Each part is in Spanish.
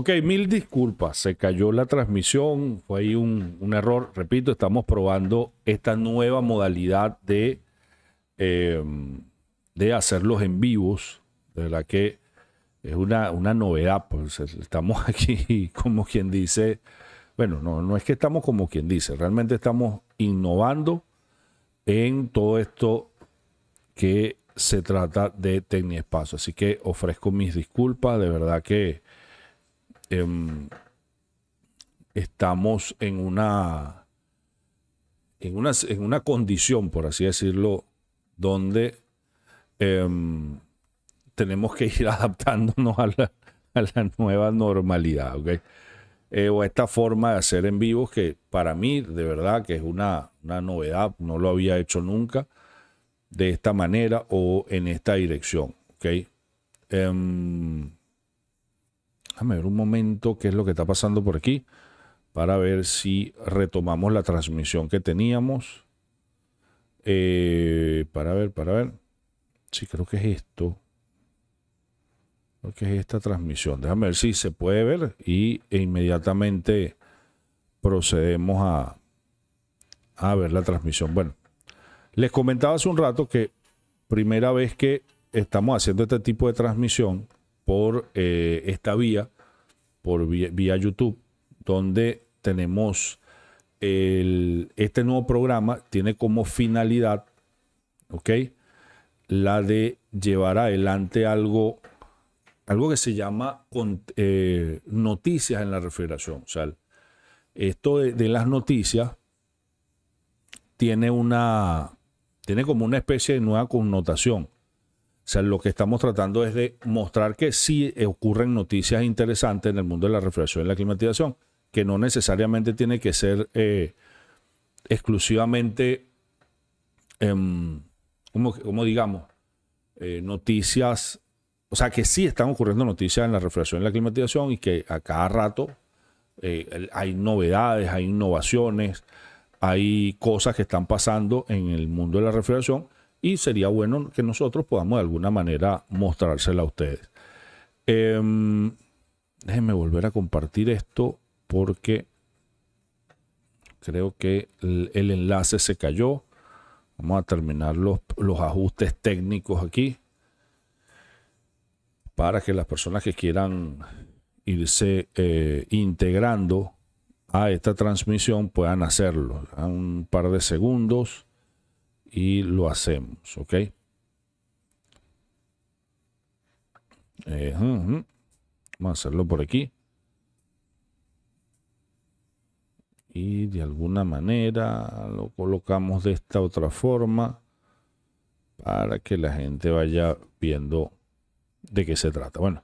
Ok, mil disculpas, se cayó la transmisión, fue ahí un, error. Repito, estamos probando esta nueva modalidad de, hacerlos em, de hacerlos en vivos, de la que es una, una novedad, pues estamos aquí como quien dice, bueno, no, no es que estamos como quien dice, realmente estamos innovando en todo esto que se trata de Espacio. Así que ofrezco mis disculpas, de verdad que Em, estamos en una, en una, en una condición, por así decirlo, donde em, tenemos que ir adaptándonos a la, nueva normalidad, ¿ok? Eh, o esta forma de hacer en vivo que para mí de verdad que es una, novedad, no lo había hecho nunca de esta manera o en esta dirección, ¿ok? Em, Déjame ver un momento qué es lo que está pasando por aquí para ver si retomamos la transmisión que teníamos. Eh, para ver, para ver. Sí, creo que es esto. Creo que es esta transmisión. Déjame ver si se puede ver y e inmediatamente procedemos a, a ver la transmisión. Bueno, les comentaba hace un rato que primera vez que estamos haciendo este tipo de transmisión por eh, esta vía, por vía, YouTube, donde tenemos este nuevo programa, tiene como finalidad, ¿ok? La de llevar adelante algo, algo que se llama eh, noticias en la refrigeración. O esto de, las noticias tiene una, tiene como una especie de nueva connotación. O sea, lo que estamos tratando es de mostrar que sí ocurren noticias interesantes en el mundo de la refrigeración y la climatización, que no necesariamente tiene que ser eh, exclusivamente, em, como, digamos, eh, noticias, o sea, que sí están ocurriendo noticias en la refrigeración y la climatización y que a cada rato eh, hay novedades, hay innovaciones, hay cosas que están pasando en el mundo de la refrigeración y sería bueno que nosotros podamos de alguna manera mostrársela a ustedes. Em, déjenme volver a compartir esto porque creo que el, enlace se cayó. Vamos a terminar los, ajustes técnicos aquí para que las personas que quieran irse eh, integrando a esta transmisión puedan hacerlo. un par de segundos y lo hacemos, ¿ok? Eh, Vamos a hacerlo por aquí. Y de alguna manera lo colocamos de esta otra forma para que la gente vaya viendo de qué se trata. Bueno,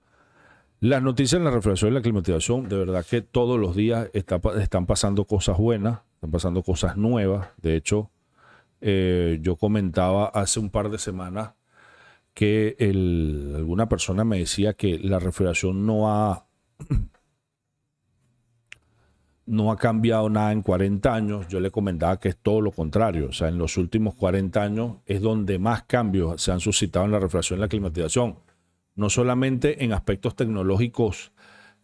las noticias en la reflexión y la climatización, de verdad que todos los días están pasando cosas buenas, están pasando cosas nuevas. De hecho, eh, yo comentaba hace un par de semanas que alguna persona me decía que la refrigeración no ha, no ha cambiado nada en 40 años. Yo le comentaba que es todo lo contrario. O sea, en los últimos 40 años es donde más cambios se han suscitado en la refrigeración y la climatización. No solamente en aspectos tecnológicos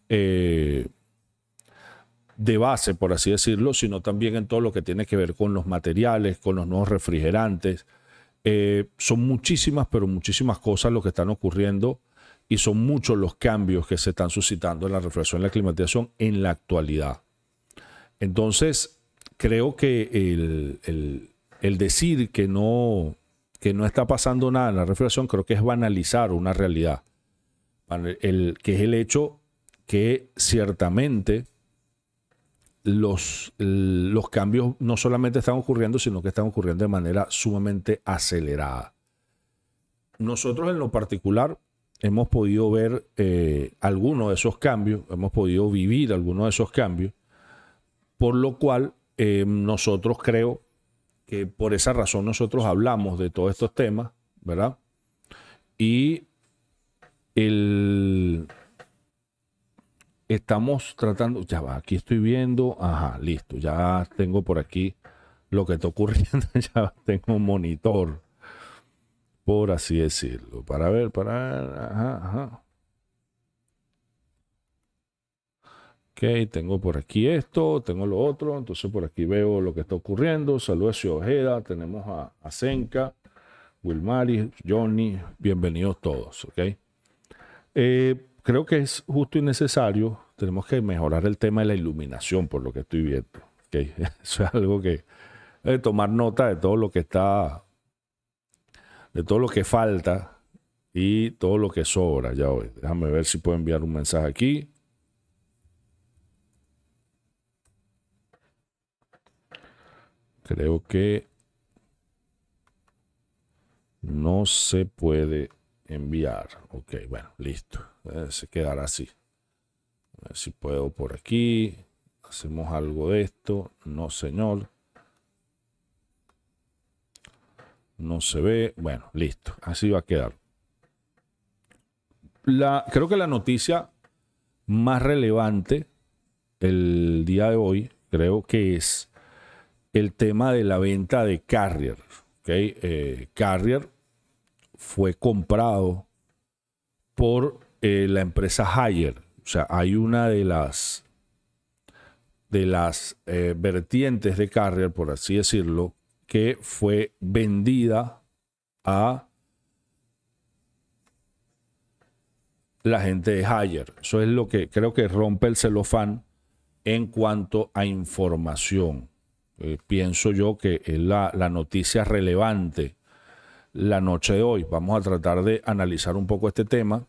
eh, de base, por así decirlo, sino también en todo lo que tiene que ver con los materiales, con los nuevos refrigerantes. Eh, son muchísimas, pero muchísimas cosas lo que están ocurriendo y son muchos los cambios que se están suscitando en la refrigeración y la climatización en la actualidad. Entonces, creo que el, decir que no, que no está pasando nada en la refrigeración, creo que es banalizar una realidad, el, que es el hecho que ciertamente los, los cambios no solamente están ocurriendo, sino que están ocurriendo de manera sumamente acelerada. Nosotros en lo particular hemos podido ver eh, algunos de esos cambios, hemos podido vivir algunos de esos cambios, por lo cual eh, nosotros creo que por esa razón nosotros hablamos de todos estos temas, ¿verdad? Y el, estamos tratando, ya va, aquí estoy viendo, ajá, listo, ya tengo por aquí lo que está ocurriendo, ya tengo un monitor, por así decirlo, para ver, para ver, ajá, ajá. Ok, tengo por aquí esto, tengo lo otro, entonces por aquí veo lo que está ocurriendo, saludos a Ojeda, tenemos a, a Senka, Johnny, bienvenidos todos, ok. Eh, creo que es justo y necesario tenemos que mejorar el tema de la iluminación, por lo que estoy viendo. ¿okay? Eso es algo que eh, tomar nota de todo lo que está, de todo lo que falta y todo lo que sobra. Ya hoy. Déjame ver si puedo enviar un mensaje aquí. Creo que no se puede enviar. Ok, bueno, listo. Eh, se quedará así. A ver si puedo por aquí. Hacemos algo de esto. No, señor. No se ve. Bueno, listo. Así va a quedar. La, creo que la noticia más relevante el día de hoy, creo que es el tema de la venta de Carrier. Eh, Carrier fue comprado por eh, la empresa higher o sea, hay una de las, de las eh, vertientes de Carrier, por así decirlo, que fue vendida a la gente de Higher. Eso es lo que creo que rompe el celofán en cuanto a información. Eh, pienso yo que es la, la, noticia relevante la noche de hoy. Vamos a tratar de analizar un poco este tema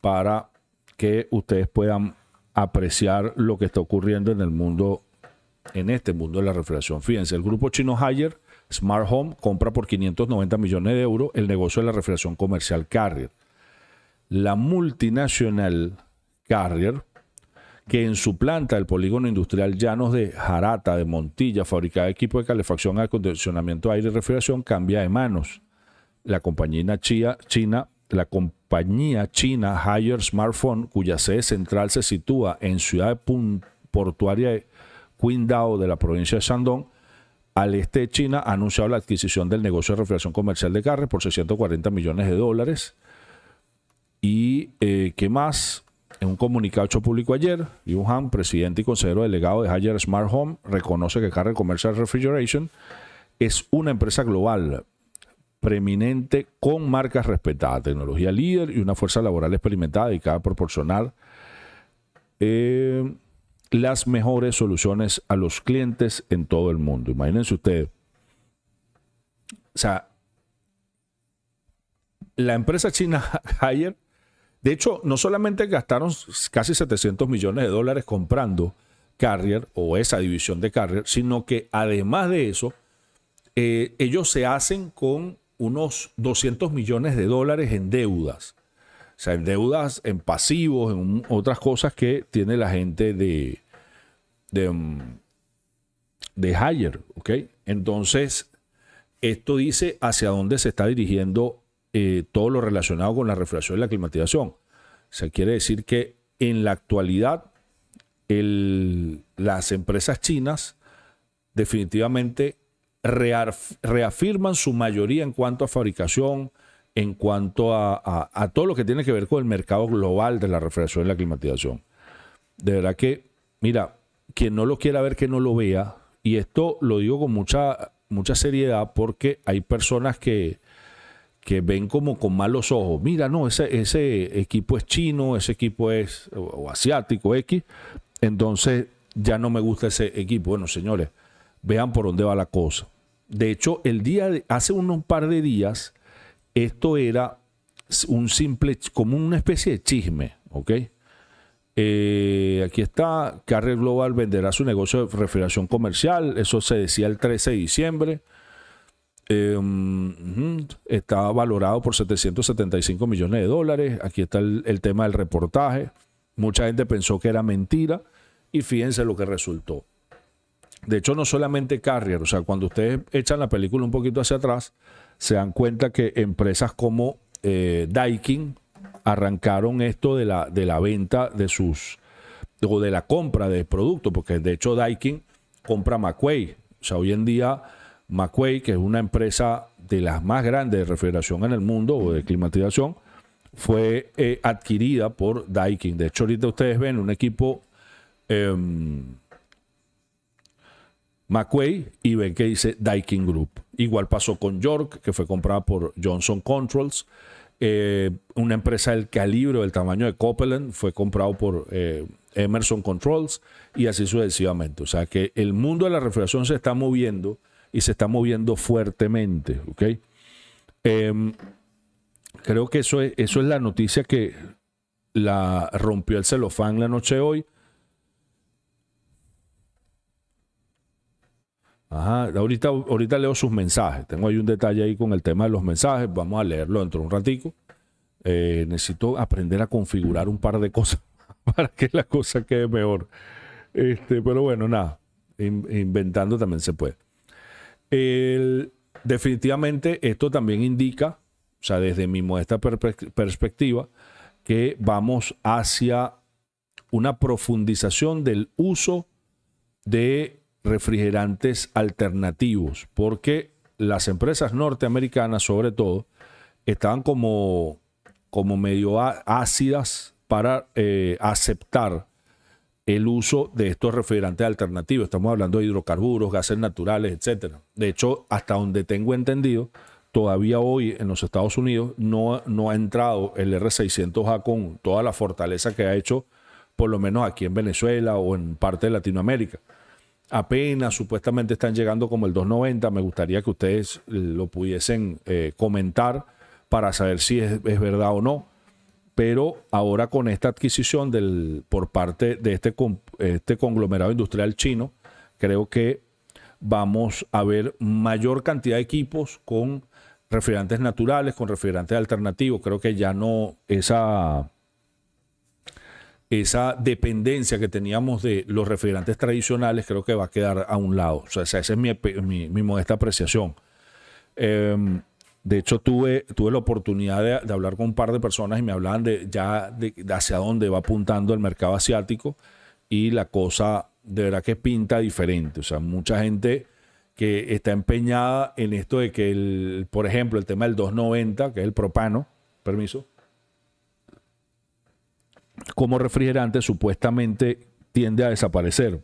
para que ustedes puedan apreciar lo que está ocurriendo en el mundo, en este mundo de la refrigeración. Fíjense, el grupo chino Haier, Smart Home, compra por 590 millones de euros el negocio de la refrigeración comercial Carrier. La multinacional Carrier, que en su planta del polígono industrial Llanos de Jarata, de Montilla, fabrica equipo de calefacción, acondicionamiento, aire y refrigeración, cambia de manos. La compañía china la compañía china Higher Smartphone, cuya sede central se sitúa en ciudad portuaria de Qingdao de la provincia de Shandong, al este de China, ha anunciado la adquisición del negocio de refrigeración comercial de carros por 640 millones de dólares. ¿Y eh, qué más? En un comunicado hecho público ayer, Yu Han, presidente y consejero delegado de Higher Smart Home, reconoce que Carre Commercial Refrigeration es una empresa global preeminente con marcas respetadas, tecnología líder y una fuerza laboral experimentada dedicada a proporcionar eh, las mejores soluciones a los clientes en todo el mundo. Imagínense ustedes. O sea, la empresa china Haier, de hecho, no solamente gastaron casi 700 millones de dólares comprando Carrier o esa división de Carrier, sino que además de eso, eh, ellos se hacen con unos 200 millones de dólares en deudas. O sea, en deudas, en pasivos, en otras cosas que tiene la gente de, de, mm, ¿ok? Entonces, esto dice hacia dónde se está dirigiendo eh, todo lo relacionado con la refracción y la climatización. O sea, quiere decir que en la actualidad el, las empresas chinas definitivamente reafirman su mayoría en cuanto a fabricación, en cuanto a, todo lo que tiene que ver con el mercado global de la refrigeración y la climatización. De verdad que, mira, quien no lo quiera ver, que no lo vea. Y esto lo digo con mucha, mucha seriedad porque hay personas que, que ven como con malos ojos. Mira, no, ese, ese equipo es chino, ese equipo es asiático X. Entonces ya no me gusta ese equipo. Bueno, señores, vean por dónde va la cosa. De hecho, el día hace unos par de días, esto era un simple, como una especie de chisme, eh, aquí está, Carrier Global venderá su negocio de refrigeración comercial, eso se decía el 13 de diciembre. Eh, Estaba valorado por 775 millones de dólares. Aquí está el tema del reportaje. Mucha gente pensó que era mentira y fíjense lo que resultó. De hecho, no solamente Carrier, o sea, cuando ustedes echan la película un poquito hacia atrás, se dan cuenta que empresas como eh, Daikin arrancaron esto de la, de la venta de sus, o de la compra de productos, porque de hecho Daikin compra McQuay. O sea, hoy en día McQuay, que es una empresa de las más grandes de refrigeración en el mundo o de climatización, fue eh, adquirida por Daikin. De hecho, ahorita ustedes ven un equipo... Em, McQuay y ven que dice Daikin Group. Igual pasó con York, que fue comprada por Johnson Controls. Eh, una empresa del calibre, del tamaño de Copeland, fue comprado por eh, Emerson Controls y así sucesivamente. O sea que el mundo de la refrigeración se está moviendo y se está moviendo fuertemente. Em, creo que eso es, eso es la noticia que la rompió el celofán la noche de hoy Ajá. Ahorita, leo sus mensajes. Tengo ahí un detalle ahí con el tema de los mensajes. Vamos a leerlo dentro de un ratico. Eh, necesito aprender a configurar un par de cosas para que la cosa quede mejor. Este, pero bueno, nada. inventando también se puede. definitivamente esto también indica, o sea, desde mi muestra perspectiva, que vamos hacia una profundización del uso de refrigerantes alternativos, porque las empresas norteamericanas, sobre todo, estaban como, como medio ácidas para eh, aceptar el uso de estos refrigerantes alternativos. Estamos hablando de hidrocarburos, gases naturales, etcétera. De hecho, hasta donde tengo entendido, todavía hoy en los Estados Unidos no, no ha entrado el R600A con toda la fortaleza que ha hecho, por lo menos aquí en Venezuela o en parte de Latinoamérica apenas supuestamente están llegando como el 290. Me gustaría que ustedes lo pudiesen eh, comentar para saber si es, verdad o no. Pero ahora con esta adquisición del, por parte de este, este conglomerado industrial chino, creo que vamos a ver mayor cantidad de equipos con refrigerantes naturales, con refrigerantes alternativos. Creo que ya no esa esa dependencia que teníamos de los refrigerantes tradicionales creo que va a quedar a un lado. O sea, esa es mi, mi, modesta apreciación. Em, de hecho, tuve, tuve la oportunidad de, hablar con un par de personas y me hablaban de ya de, hacia dónde va apuntando el mercado asiático y la cosa de verdad que pinta diferente. O sea, mucha gente que está empeñada en esto de que, el, por ejemplo, el tema del 290, que es el propano, permiso, como refrigerante supuestamente tiende a desaparecer,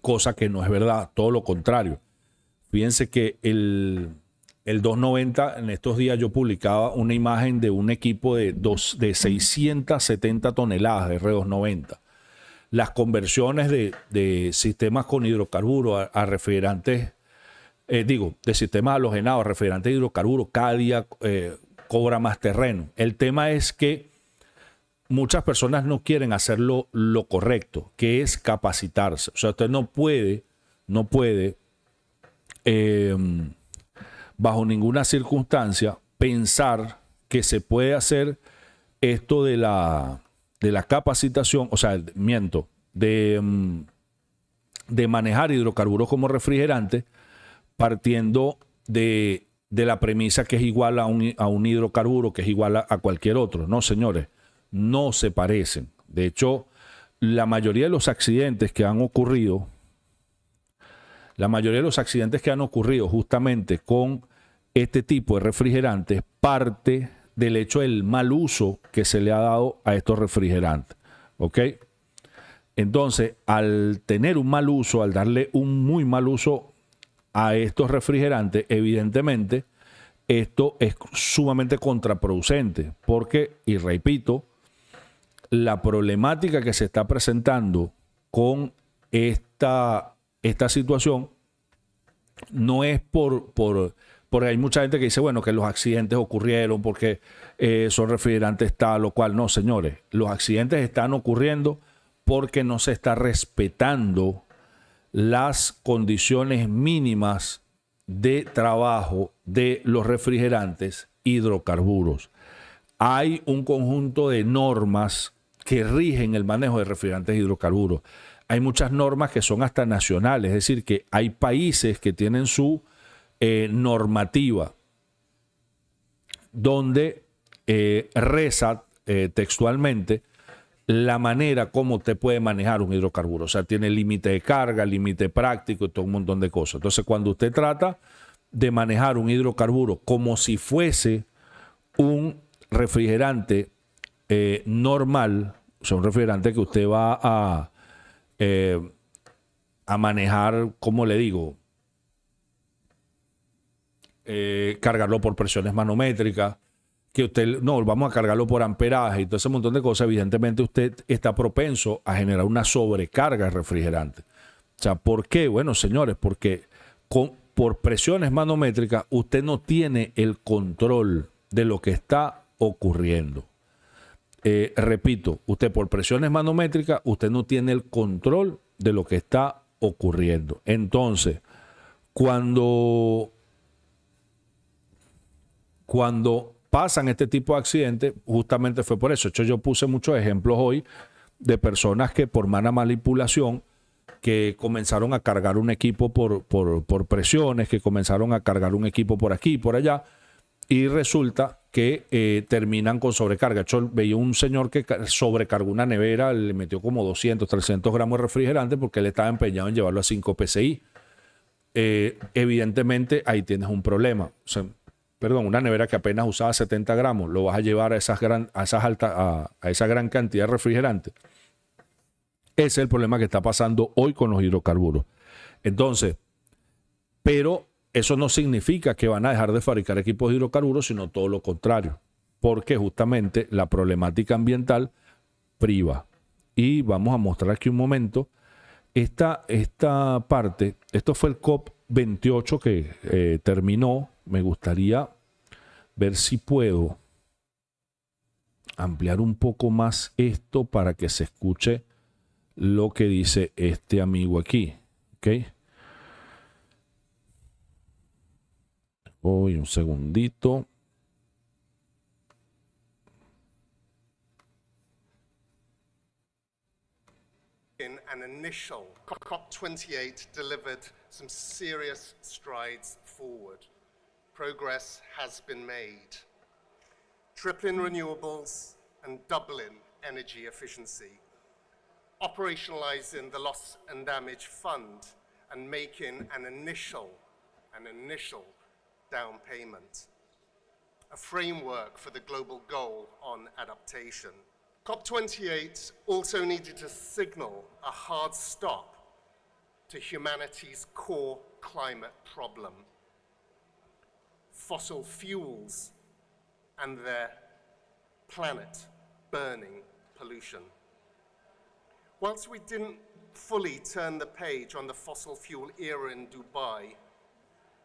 cosa que no es verdad, todo lo contrario. Fíjense que el, 290, en estos días yo publicaba una imagen de un equipo de, de 670 toneladas de R290. Las conversiones de, de sistemas con hidrocarburos a, refrigerantes, eh, digo, de sistemas halogenados a refrigerantes de hidrocarburos, cada día eh, cobra más terreno. El tema es que muchas personas no quieren hacerlo lo correcto, que es capacitarse. O sea, usted no puede, no puede, em, bajo ninguna circunstancia, pensar que se puede hacer esto de la, de la capacitación, o sea, miento, de, em, de manejar hidrocarburos como refrigerante, partiendo de, de, la premisa que es igual a un, a un hidrocarburo, que es igual a cualquier otro. No, señores no se parecen. De hecho, la mayoría de los accidentes que han ocurrido, la mayoría de los accidentes que han ocurrido justamente con este tipo de refrigerantes parte del hecho del mal uso que se le ha dado a estos refrigerantes. ¿Ok? Entonces, al tener un mal uso, al darle un muy mal uso a estos refrigerantes, evidentemente, esto es sumamente contraproducente, porque, y repito, la problemática que se está presentando con esta, esta situación no es por, porque hay mucha gente que dice, bueno, que los accidentes ocurrieron porque eh, son refrigerantes tal o cual. No, señores, los accidentes están ocurriendo porque no se está respetando las condiciones mínimas de trabajo de los refrigerantes hidrocarburos. Hay un conjunto de normas que rigen el manejo de refrigerantes e hidrocarburos. Hay muchas normas que son hasta nacionales, es decir, que hay países que tienen su eh, normativa donde eh, reza eh, textualmente la manera como te puede manejar un hidrocarburo. O sea, tiene límite de carga, límite práctico y todo un montón de cosas. Entonces, cuando usted trata de manejar un hidrocarburo como si fuese un refrigerante eh, normal, o sea, un refrigerante que usted va a, eh, a manejar, como le digo? Eh, cargarlo por presiones manométricas, que usted, no, vamos a cargarlo por amperaje y todo ese montón de cosas, evidentemente usted está propenso a generar una sobrecarga de refrigerante. O sea, ¿por qué? Bueno, señores, porque con, por presiones manométricas usted no tiene el control de lo que está ocurriendo. Eh, repito, usted por presiones manométricas, usted no tiene el control de lo que está ocurriendo. Entonces, cuando, cuando pasan este tipo de accidentes, justamente fue por eso. De hecho, yo puse muchos ejemplos hoy de personas que por mala manipulación que comenzaron a cargar un equipo por, por, por presiones, que comenzaron a cargar un equipo por aquí y por allá, y resulta que eh, terminan con sobrecarga. Yo veía un señor que sobrecargó una nevera, le metió como 200, 300 gramos de refrigerante porque él estaba empeñado en llevarlo a 5 PCI. Eh, evidentemente ahí tienes un problema. perdón, una nevera que apenas usaba 70 gramos, lo vas a llevar a, esas gran, a, esas a, a esa gran cantidad de refrigerante. Ese es el problema que está pasando hoy con los hidrocarburos. Entonces, pero eso no significa que van a dejar de fabricar equipos de hidrocarburos, sino todo lo contrario, porque justamente la problemática ambiental priva. Y vamos a mostrar aquí un momento esta, esta parte, esto fue el COP28 que eh, terminó, me gustaría ver si puedo ampliar un poco más esto para que se escuche lo que dice este amigo aquí. ¿okay? voy un segundito. In an initial COP28 delivered some serious strides forward. Progress has been made. Tripling renewables and doubling energy efficiency. Operationalizing the loss and damage fund and making an initial, an initial down payment, a framework for the global goal on adaptation. COP28 also needed to signal a hard stop to humanity's core climate problem fossil fuels and their planet burning pollution. Whilst we didn't fully turn the page on the fossil fuel era in Dubai,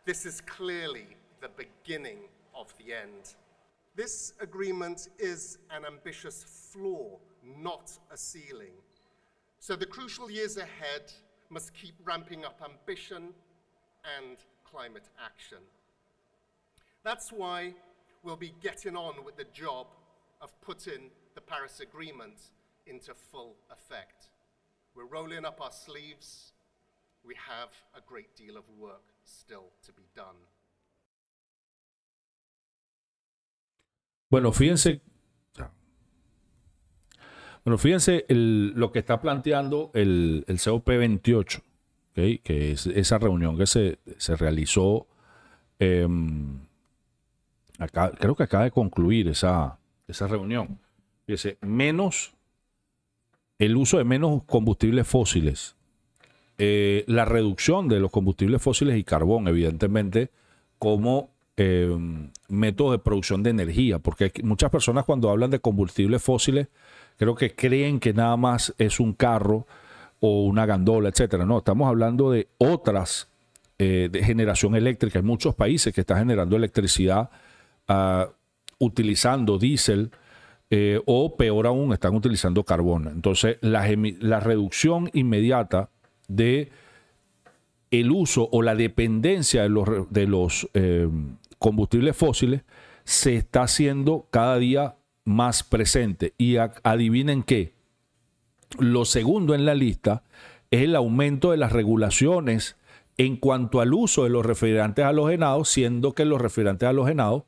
this is clearly the beginning of the end. This agreement is an ambitious floor, not a ceiling. So the crucial years ahead must keep ramping up ambition and climate action. That's why we'll be getting on with the job of putting the Paris Agreement into full effect. We're rolling up our sleeves. We have a great deal of work. Bueno, fíjense. Bueno, fíjense lo que está planteando el, COP28, que es esa reunión que se, realizó. Em, creo que acaba de concluir esa, esa reunión. dice menos el uso de menos combustibles fósiles, eh, la reducción de los combustibles fósiles y carbón, evidentemente, como eh, método de producción de energía, porque muchas personas cuando hablan de combustibles fósiles, creo que creen que nada más es un carro o una gandola, etcétera. No, estamos hablando de otras eh, de generación eléctrica. Hay muchos países que están generando electricidad ah, utilizando diésel eh, o peor aún, están utilizando carbón. Entonces, la reducción inmediata de el uso o la dependencia de los, eh, combustibles fósiles se está haciendo cada día más presente. Y adivinen qué, lo segundo en la lista es el aumento de las regulaciones en cuanto al uso de los refrigerantes halogenados, siendo que los refrigerantes halogenados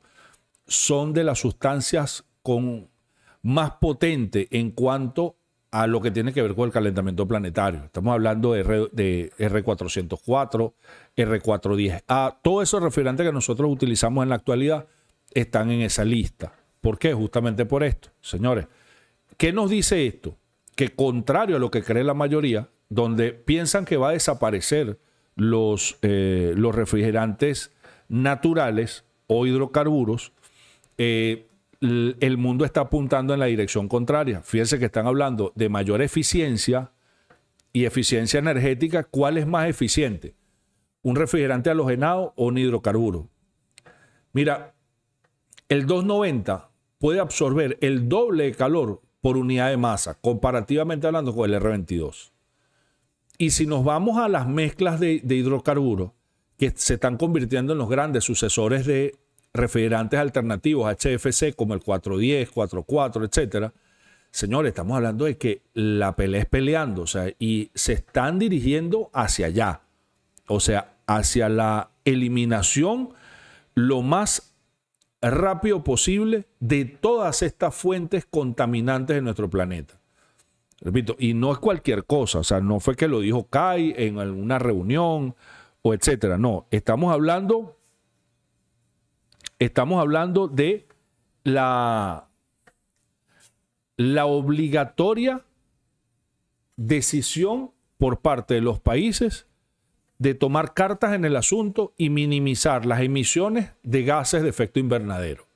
son de las sustancias con más potente en cuanto a lo que tiene que ver con el calentamiento planetario. Estamos hablando de, R, 404 r R410A, todos esos refrigerantes que nosotros utilizamos en la actualidad están en esa lista. ¿Por qué? Justamente por esto, señores. ¿Qué nos dice esto? Que contrario a lo que cree la mayoría, donde piensan que va a desaparecer los, eh, los refrigerantes naturales o hidrocarburos, eh, el mundo está apuntando en la dirección contraria. Fíjense que están hablando de mayor eficiencia y eficiencia energética. ¿Cuál es más eficiente? ¿Un refrigerante halogenado o un hidrocarburo? Mira, el 290 puede absorber el doble de calor por unidad de masa, comparativamente hablando con el R22. Y si nos vamos a las mezclas de, de hidrocarburos, que se están convirtiendo en los grandes sucesores de refrigerantes alternativos HFC como el 410, 44, etcétera. Señores, estamos hablando de que la pelea es peleando, o sea, y se están dirigiendo hacia allá, o sea, hacia la eliminación lo más rápido posible de todas estas fuentes contaminantes de nuestro planeta. Repito, y no es cualquier cosa, o sea, no fue que lo dijo Kai en alguna reunión o etcétera, no, estamos hablando Estamos hablando de la, la obligatoria decisión por parte de los países de tomar cartas en el asunto y minimizar las emisiones de gases de efecto invernadero. O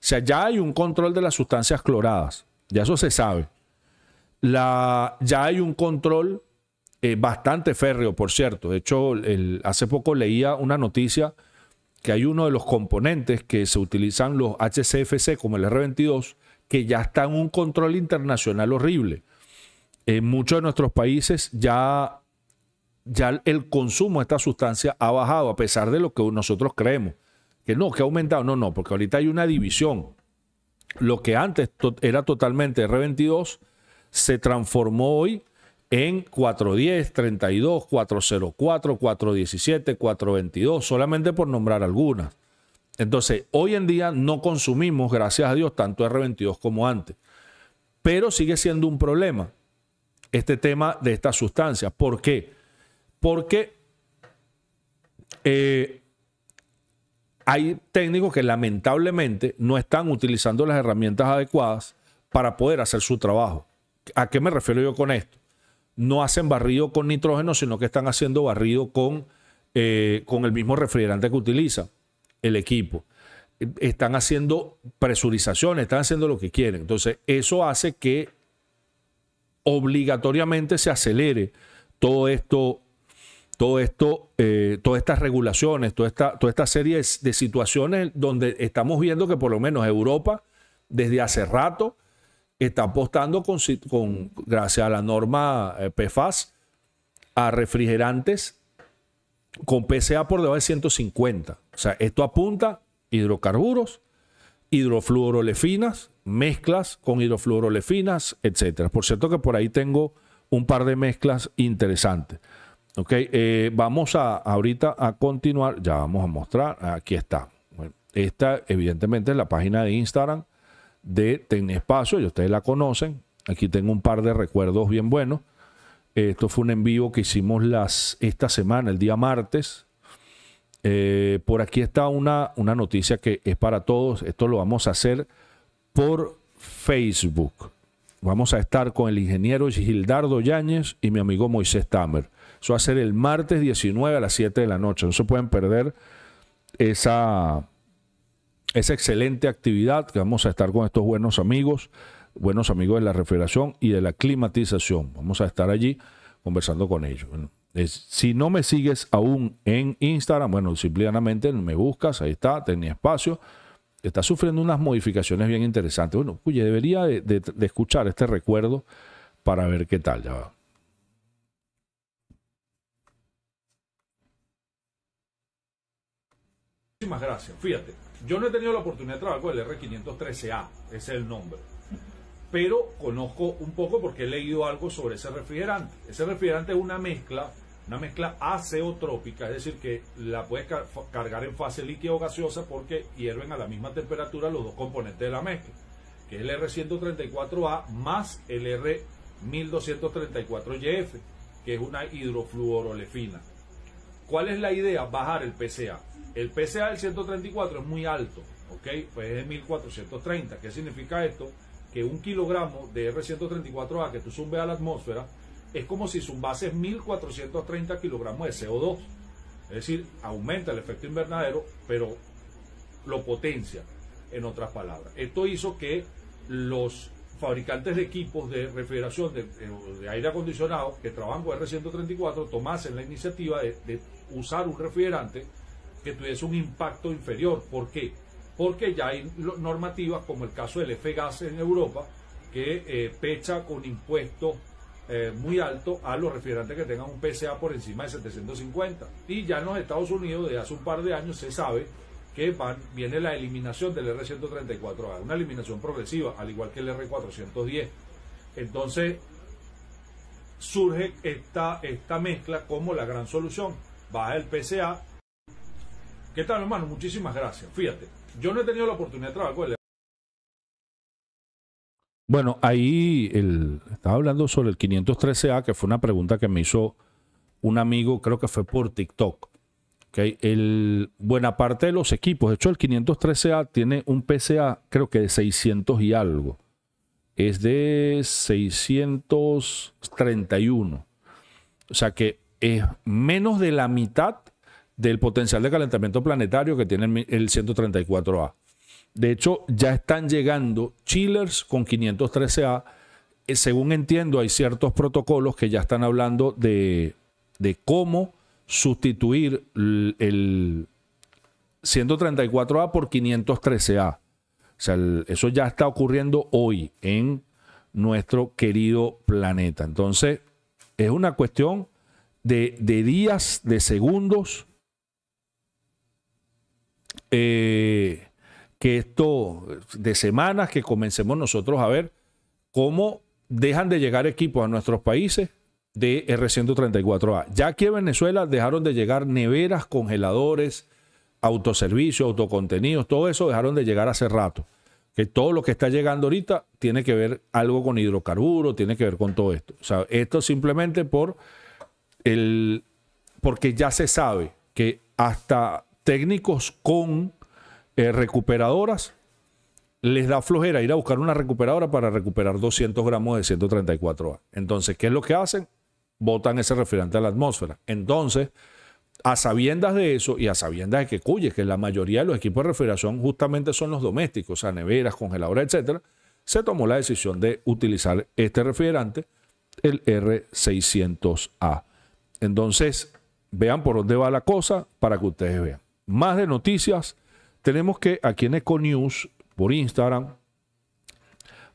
sea, ya hay un control de las sustancias cloradas, ya eso se sabe. La, ya hay un control eh, bastante férreo, por cierto. De hecho, hace poco leía una noticia que hay uno de los componentes que se utilizan los HCFC como el R22, que ya está en un control internacional horrible. En muchos de nuestros países ya, ya el consumo de esta sustancia ha bajado, a pesar de lo que nosotros creemos. Que no, que ha aumentado. No, no, porque ahorita hay una división. Lo que antes era totalmente R22 se transformó hoy en 410, 32, 404, 417, 422, solamente por nombrar algunas. Entonces, hoy en día no consumimos, gracias a Dios, tanto R22 como antes. Pero sigue siendo un problema este tema de estas sustancias. ¿Por qué? Porque eh, hay técnicos que lamentablemente no están utilizando las herramientas adecuadas para poder hacer su trabajo. ¿A qué me refiero yo con esto? no hacen barrido con nitrógeno, sino que están haciendo barrido con, eh, con el mismo refrigerante que utiliza el equipo. Están haciendo presurizaciones, están haciendo lo que quieren. Entonces, eso hace que obligatoriamente se acelere todo esto, todo esto, eh, todas estas regulaciones, toda toda esta serie de situaciones donde estamos viendo que por lo menos Europa, desde hace rato, está apostando con, gracias a la norma eh, PFAS a refrigerantes con PCA por debajo de 150. O sea, esto apunta hidrocarburos, hidrofluorolefinas, mezclas con hidrofluorolefinas, etc. Por cierto que por ahí tengo un par de mezclas interesantes. Eh, vamos a ahorita a continuar. Ya vamos a mostrar. Aquí está. esta, evidentemente, es la página de Instagram de espacio y ustedes la conocen. Aquí tengo un par de recuerdos bien buenos. Esto fue un envío que hicimos las, esta semana, el día martes. Eh, por aquí está una, una noticia que es para todos. Esto lo vamos a hacer por Facebook. Vamos a estar con el ingeniero Gildardo Yáñez y mi amigo Moisés Tamer. Eso va a ser el martes 19 a las 7 de la noche. No se pueden perder esa, es excelente actividad que vamos a estar con estos buenos amigos, buenos amigos de la refrigeración y de la climatización. Vamos a estar allí conversando con ellos. si no me sigues aún en Instagram, bueno, simplemente me buscas, ahí está, tenía espacio. Está sufriendo unas modificaciones bien interesantes. Bueno, oye, debería de, escuchar este recuerdo para ver qué tal. Ya Muchísimas gracias. Fíjate. Yo no he tenido la oportunidad de trabajar con el R513A, es el nombre. Pero conozco un poco porque he leído algo sobre ese refrigerante. Ese refrigerante es una mezcla, una mezcla azeotrópica, es decir, que la puedes cargar en fase líquida o gaseosa porque hierven a la misma temperatura los dos componentes de la mezcla, que es el R134A más el R1234YF, que es una hidrofluorolefina. ¿Cuál es la idea? Bajar el PCA. El PCA del 134 es muy alto, ¿ok? Pues es de 1430. ¿Qué significa esto? Que un kilogramo de R134A que tú zumbes a la atmósfera es como si zumbases 1430 kilogramos de CO2. Es decir, aumenta el efecto invernadero, pero lo potencia, en otras palabras. Esto hizo que los fabricantes de equipos de refrigeración de, aire acondicionado que trabajan con R134 tomasen la iniciativa de usar un refrigerante que tuviese un impacto inferior. ¿Por qué? Porque ya hay normativas como el caso del F-Gas en Europa, que eh, pecha con impuestos eh, muy altos a los refrigerantes que tengan un PCA por encima de 750. Y ya en los Estados Unidos, desde hace un par de años, se sabe que viene la eliminación del R134A, una eliminación progresiva, al igual que el R410. Entonces, surge esta, esta mezcla como la gran solución. Baja el PCA, ¿Qué tal, hermano? Muchísimas gracias. Fíjate, yo no he tenido la oportunidad de trabajar con Bueno, ahí estaba hablando sobre el 513A, que fue una pregunta que me hizo un amigo, creo que fue por TikTok. ¿okay? buena parte de los equipos, de hecho el 513A tiene un PCA creo que de 600 y algo. Es de 631. O sea que es menos de la mitad del potencial de calentamiento planetario que tiene el 134A. De hecho, ya están llegando chillers con 513A. Eh, según entiendo, hay ciertos protocolos que ya están hablando de, cómo sustituir el 134A por 513A. O sea, eso ya está ocurriendo hoy en nuestro querido planeta. Entonces, es una cuestión de, de días, de segundos, eh, que esto de semanas que comencemos nosotros a ver cómo dejan de llegar equipos a nuestros países de R134A. Ya aquí en Venezuela dejaron de llegar neveras, congeladores, autoservicio, autocontenidos, todo eso dejaron de llegar hace rato. Que todo lo que está llegando ahorita tiene que ver algo con hidrocarburos, tiene que ver con todo esto. O sea, esto simplemente por el porque ya se sabe que hasta técnicos con eh, recuperadoras les da flojera ir a buscar una recuperadora para recuperar 200 gramos de 134A. Entonces, ¿qué es lo que hacen? Botan ese refrigerante a la atmósfera. Entonces, a sabiendas de eso y a sabiendas de que cuye, que la mayoría de los equipos de refrigeración justamente son los domésticos, o sea, neveras, congeladoras, etcétera, se tomó la decisión de utilizar este refrigerante, el R600A. Entonces, vean por dónde va la cosa para que ustedes vean más de noticias, tenemos que aquí en Econews, por Instagram,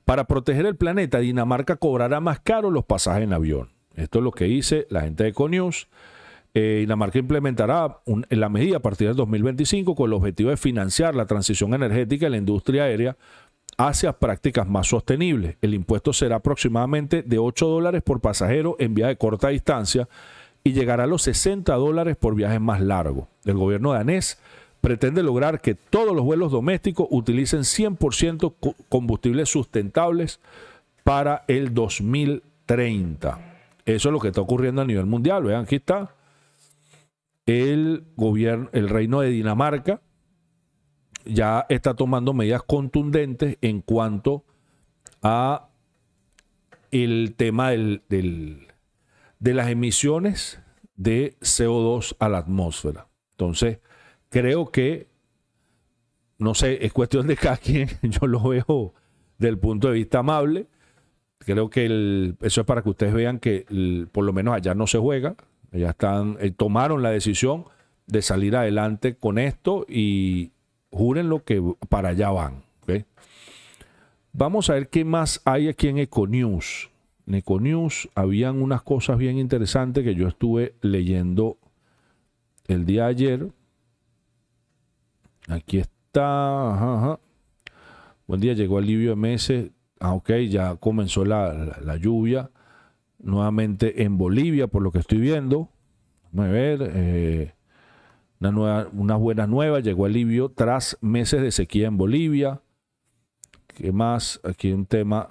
para proteger el planeta, Dinamarca cobrará más caro los pasajes en avión. Esto es lo que dice la gente de Econews. Eh, Dinamarca implementará la medida a partir del 2025 con el objetivo de financiar la transición energética de la industria aérea hacia prácticas más sostenibles. El impuesto será aproximadamente de 8 dólares por pasajero en vía de corta distancia y llegará a los 60 dólares por viaje más largo. El gobierno danés pretende lograr que todos los vuelos domésticos utilicen 100% combustibles sustentables para el 2030. Eso es lo que está ocurriendo a nivel mundial. Vean, aquí está el gobierno, el reino de Dinamarca ya está tomando medidas contundentes en cuanto a el tema del de las emisiones de CO2 a la atmósfera. Entonces, creo que, no sé, es cuestión de cada quien, yo lo veo del punto de vista amable. Creo que eso es para que ustedes vean que por lo menos allá no se juega, ya están, eh, tomaron la decisión de salir adelante con esto y juren lo que para allá van. Vamos a ver qué más hay aquí en Econews. News, habían unas cosas bien interesantes que yo estuve leyendo el día ayer. Aquí está. Buen día, llegó alivio meses. Ah, ok, ya comenzó la, lluvia nuevamente en Bolivia, por lo que estoy viendo. Vamos a ver. Eh, una, nueva, una buena nueva, llegó alivio tras meses de sequía en Bolivia. ¿Qué más? Aquí un tema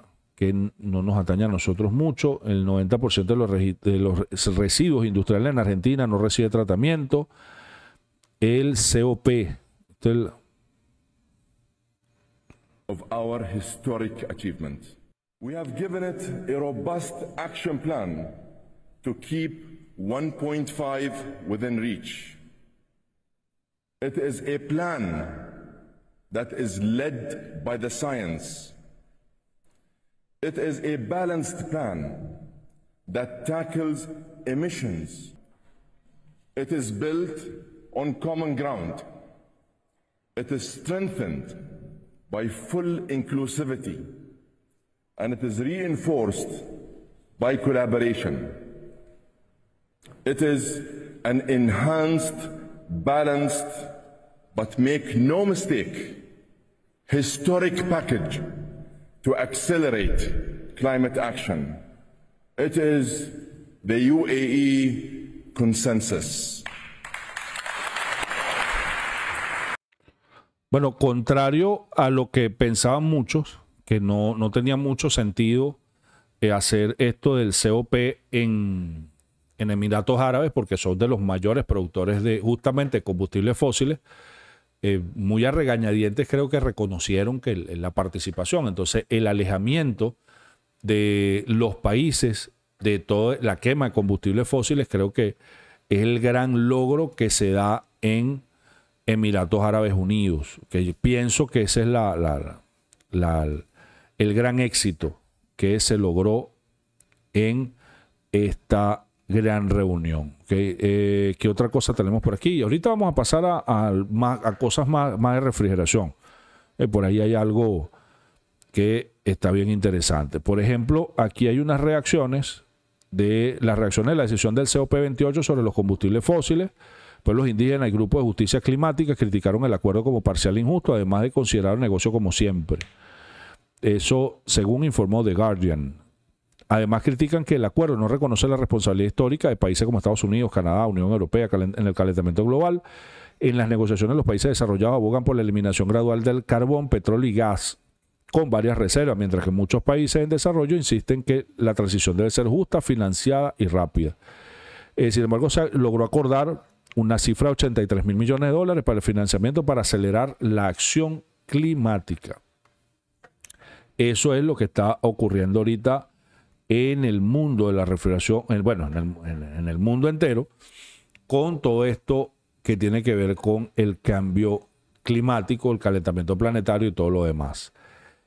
no nos atañe a nosotros mucho. El 90% de los, de los residuos industriales en Argentina no recibe tratamiento. El COP, este el, of our historic achievement. We have given it a robust action plan to keep 1.5 within reach. It is a plan that is led by the science It is a balanced plan that tackles emissions. It is built on common ground. It is strengthened by full inclusivity and it is reinforced by collaboration. It is an enhanced, balanced, but make no mistake, historic package to accelerate climate action. It is the UAE consensus. Bueno, contrario a lo que pensaban muchos, que no, tenía mucho sentido eh, hacer esto del COP en, en Emiratos Árabes, porque son de los mayores productores de justamente combustibles fósiles, eh, muy a regañadientes creo que reconocieron que la participación, entonces el alejamiento de los países de toda la quema de combustibles fósiles creo que es el gran logro que se da en Emiratos Árabes Unidos, que pienso que ese es el gran éxito que se logró en esta gran reunión. que eh, ¿Qué otra cosa tenemos por aquí? Y ahorita vamos a pasar a, cosas más, más, de refrigeración. Eh, por ahí hay algo que está bien interesante. Por ejemplo, aquí hay unas reacciones de las reacciones de la decisión del COP28 sobre los combustibles fósiles. pues los indígenas y grupos de justicia climática criticaron el acuerdo como parcial e injusto, además de considerar el negocio como siempre. Eso, según informó The Guardian. Además, critican que el acuerdo no reconoce la responsabilidad histórica de países como Estados Unidos, Canadá, Unión Europea en el calentamiento global. En las negociaciones, los países desarrollados abogan por la eliminación gradual del carbón, petróleo y gas con varias reservas, mientras que muchos países en desarrollo insisten que la transición debe ser justa, financiada y rápida. Eh, sin embargo, se logró acordar una cifra de 83 mil millones de dólares para el financiamiento para acelerar la acción climática. Eso es lo que está ocurriendo ahorita en el mundo de la refrigeración, bueno, en el, mundo entero, con todo esto que tiene que ver con el cambio climático, el calentamiento planetario y todo lo demás.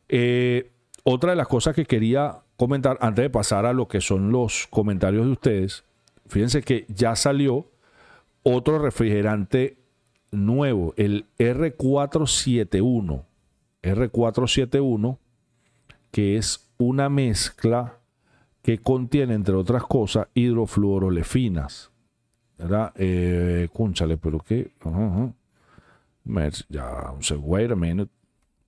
Eh, otra de las cosas que quería comentar antes de pasar a lo que son los comentarios de ustedes, fíjense que ya salió otro refrigerante nuevo, el R471. R471, que es una mezcla que contiene, entre otras cosas, hidrofluorolefinas. ¿Verdad? Eh, pero qué. Ya, un wait a minute.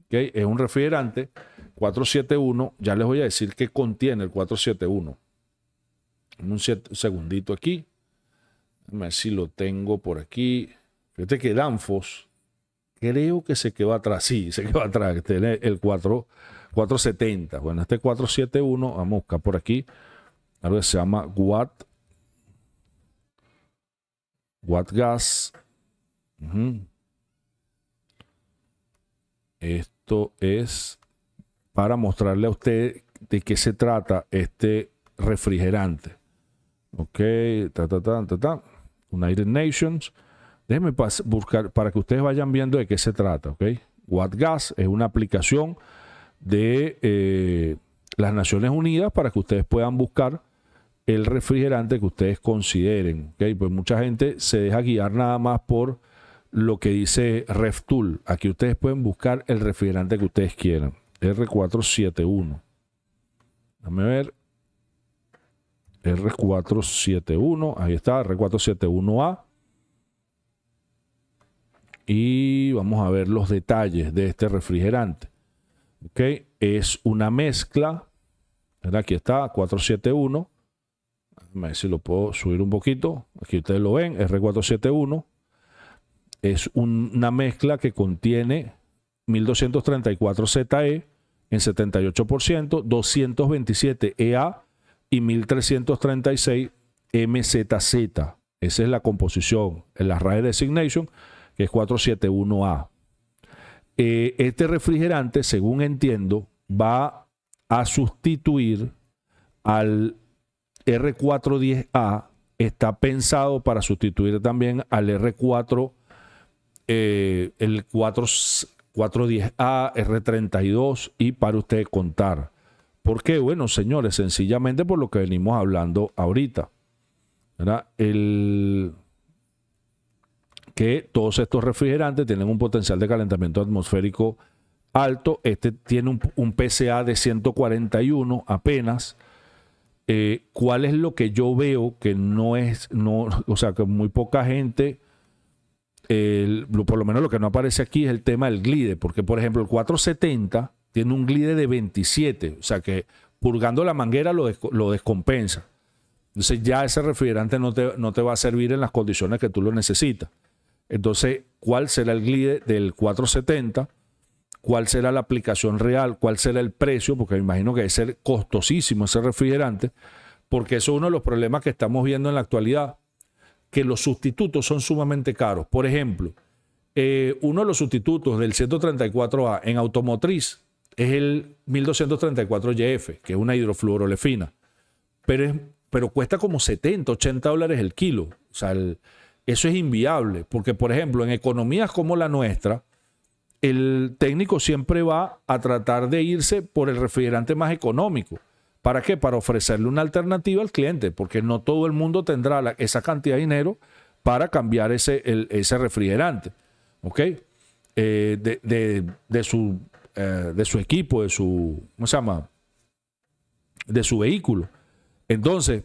es un refrigerante 471. Ya les voy a decir qué contiene el 471. Un segundito aquí. A si lo tengo por aquí. Fíjate que Danfos creo que se quedó atrás. Sí, se quedó atrás. el 471. 470. Bueno, este 471, vamos a buscar por aquí algo que se llama Watt. Watt Gas. Esto es para mostrarle a usted de qué se trata este refrigerante. Ok, ta, ta, United Nations. Déjenme buscar para que ustedes vayan viendo de qué se trata, ok. Watt Gas es una aplicación de eh, las Naciones Unidas para que ustedes puedan buscar el refrigerante que ustedes consideren. Pues mucha gente se deja guiar nada más por lo que dice RefTool. Aquí ustedes pueden buscar el refrigerante que ustedes quieran. R471. Dame ver. R471. Ahí está, R471A. Y vamos a ver los detalles de este refrigerante. ¿ok? Es una mezcla, aquí está, 471. a ver si lo puedo subir un poquito. Aquí ustedes lo ven, R471. Es una mezcla que contiene 1234 ZE en 78%, 227 EA y 1336 e MZZ. Esa es la composición en la RAE Designation, que es 471A. Eh, este refrigerante, según entiendo, va a sustituir al R410A, está pensado para sustituir también al R4, eh, el 410A, R32 y para ustedes contar. ¿Por qué? Bueno, señores, sencillamente por lo que venimos hablando ahorita. ¿verdad? El que todos estos refrigerantes tienen un potencial de calentamiento atmosférico alto. Este tiene un, PCA de 141 apenas. Eh, ¿Cuál es lo que yo veo que no es, no, o sea, que muy poca gente... por lo menos lo que no aparece aquí es el tema del glide, porque por ejemplo el 470 tiene un glide de 27, o sea que purgando la manguera lo, descompensa. Entonces ya ese refrigerante no no te, va a servir en las condiciones que tú lo necesitas. Entonces, ¿cuál será el glide del 470? ¿Cuál será la aplicación real? ¿Cuál será el precio? Porque me imagino que debe ser costosísimo ese refrigerante, porque eso es uno de los problemas que estamos viendo en la actualidad, que los sustitutos son sumamente caros. Por ejemplo, eh, uno de los sustitutos del 134A en automotriz es el 1234YF, que es una hidrofluorolefina, pero, pero cuesta como 70, 80 dólares el kilo. O sea, el, eso es inviable, porque por ejemplo, en economías como la nuestra, el técnico siempre va a tratar de irse por el refrigerante más económico. ¿Para qué? Para ofrecerle una alternativa al cliente, porque no todo el mundo tendrá esa cantidad de dinero para cambiar ese, ese refrigerante, ¿ok? Eh, de, su, eh, de su equipo, de su, ¿cómo se llama? De su vehículo. Entonces,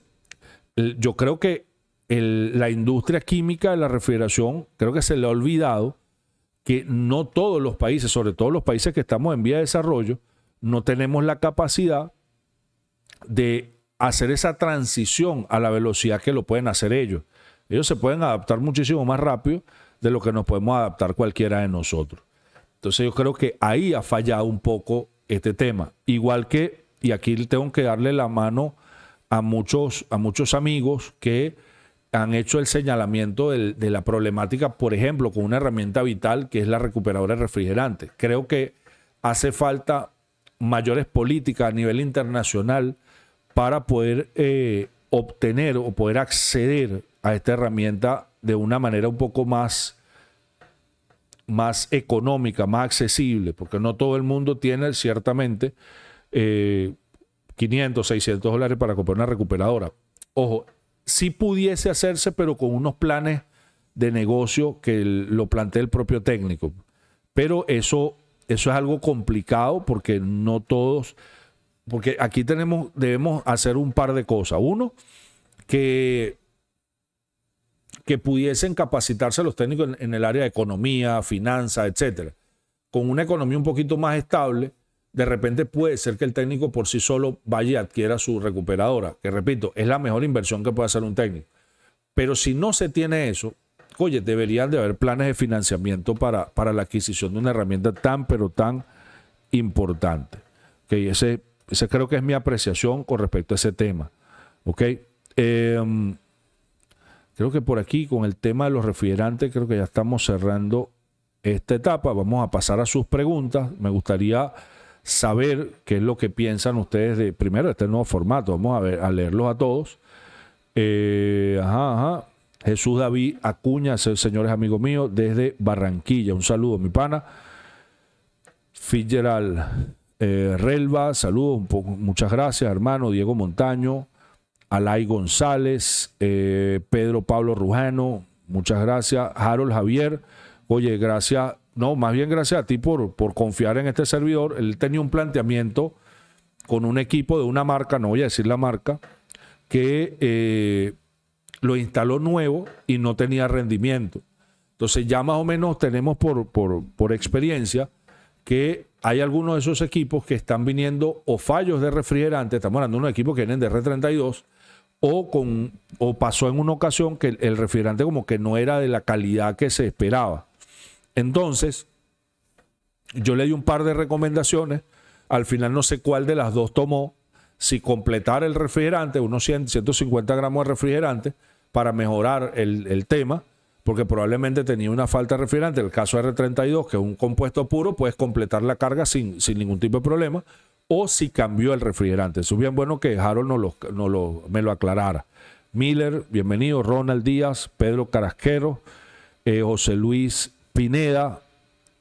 yo creo que la industria química de la refrigeración, creo que se le ha olvidado que no todos los países, sobre todo los países que estamos en vía de desarrollo, no tenemos la capacidad de hacer esa transición a la velocidad que lo pueden hacer ellos. Ellos se pueden adaptar muchísimo más rápido de lo que nos podemos adaptar cualquiera de nosotros. Entonces yo creo que ahí ha fallado un poco este tema. Igual que, y aquí tengo que darle la mano a muchos, a muchos amigos que han hecho el señalamiento de la problemática, por ejemplo, con una herramienta vital que es la recuperadora de refrigerantes. Creo que hace falta mayores políticas a nivel internacional para poder eh, obtener o poder acceder a esta herramienta de una manera un poco más, más económica, más accesible, porque no todo el mundo tiene ciertamente 500, eh, 600 dólares para comprar una recuperadora. Ojo, sí pudiese hacerse, pero con unos planes de negocio que lo plantea el propio técnico. Pero eso, eso es algo complicado porque no todos, porque aquí tenemos, debemos hacer un par de cosas. Uno, que, que pudiesen capacitarse los técnicos en, el área de economía, finanzas, etcétera. Con una economía un poquito más estable, de repente puede ser que el técnico por sí solo vaya y adquiera su recuperadora, que repito, es la mejor inversión que puede hacer un técnico. Pero si no se tiene eso, oye, deberían de haber planes de financiamiento para, para la adquisición de una herramienta tan, pero tan importante. ¿Okay? Ese, ese creo que es mi apreciación con respecto a ese tema. ¿Okay? Em, creo que por aquí, con el tema de los refrigerantes, creo que ya estamos cerrando esta etapa. Vamos a pasar a sus preguntas. Me gustaría saber qué es lo que piensan ustedes de, primero, este nuevo formato. Vamos a, ver, a leerlos a todos. Eh, ajá, Jesús David Acuña, señores amigos míos, desde Barranquilla. Un saludo, mi pana. Fitzgerald eh, Relva, saludos, muchas gracias, hermano. Diego Montaño, Alay González, eh, Pedro Pablo Rujano, muchas gracias. Harold Javier, oye, gracias no, más bien gracias a ti por, por confiar en este servidor. Él tenía un planteamiento con un equipo de una marca, no voy a decir la marca, que eh, lo instaló nuevo y no tenía rendimiento. Entonces ya más o menos tenemos por, por, experiencia que hay algunos de esos equipos que están viniendo o fallos de refrigerante, estamos hablando de unos equipos que vienen de R32, o, con, o pasó en una ocasión que el refrigerante como que no era de la calidad que se esperaba. Entonces, yo le di un par de recomendaciones, al final no sé cuál de las dos tomó, si completar el refrigerante, unos 150 gramos de refrigerante, para mejorar el, tema, porque probablemente tenía una falta de refrigerante. El caso R32, que es un compuesto puro, puedes completar la carga sin, ningún tipo de problema, o si cambió el refrigerante. Eso es bien bueno que Harold no lo, me lo aclarara. Miller, bienvenido. Ronald Díaz, Pedro Carasquero, eh, José Luis Pineda,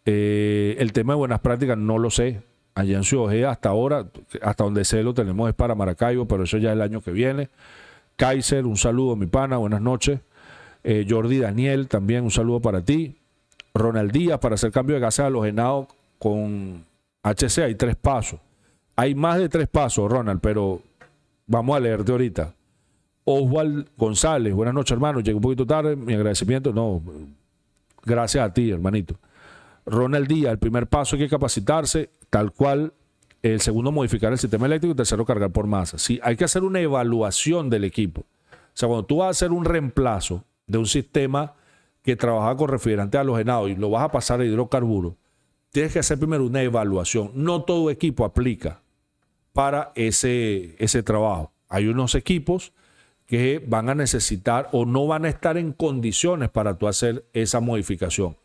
eh, el tema de buenas prácticas no lo sé. Allá en Ciudad hasta ahora, hasta donde sé lo tenemos es para Maracaibo, pero eso ya es el año que viene. Kaiser, un saludo, mi pana, buenas noches. Eh, Jordi Daniel, también un saludo para ti. Ronald Díaz, para hacer cambio de los halogenado con HC, hay tres pasos. Hay más de tres pasos, Ronald, pero vamos a leerte ahorita. Oswald González, buenas noches, hermano. Llegué un poquito tarde, mi agradecimiento. No, Gracias a ti, hermanito. Ronald Díaz, el primer paso hay que capacitarse, tal cual. El segundo, modificar el sistema eléctrico. Y tercero, cargar por masa. Sí, hay que hacer una evaluación del equipo. O sea, cuando tú vas a hacer un reemplazo de un sistema que trabaja con refrigerante halogenado y lo vas a pasar a hidrocarburos, tienes que hacer primero una evaluación. No todo equipo aplica para ese, ese trabajo. Hay unos equipos que van a necesitar o no van a estar en condiciones para tú hacer esa modificación.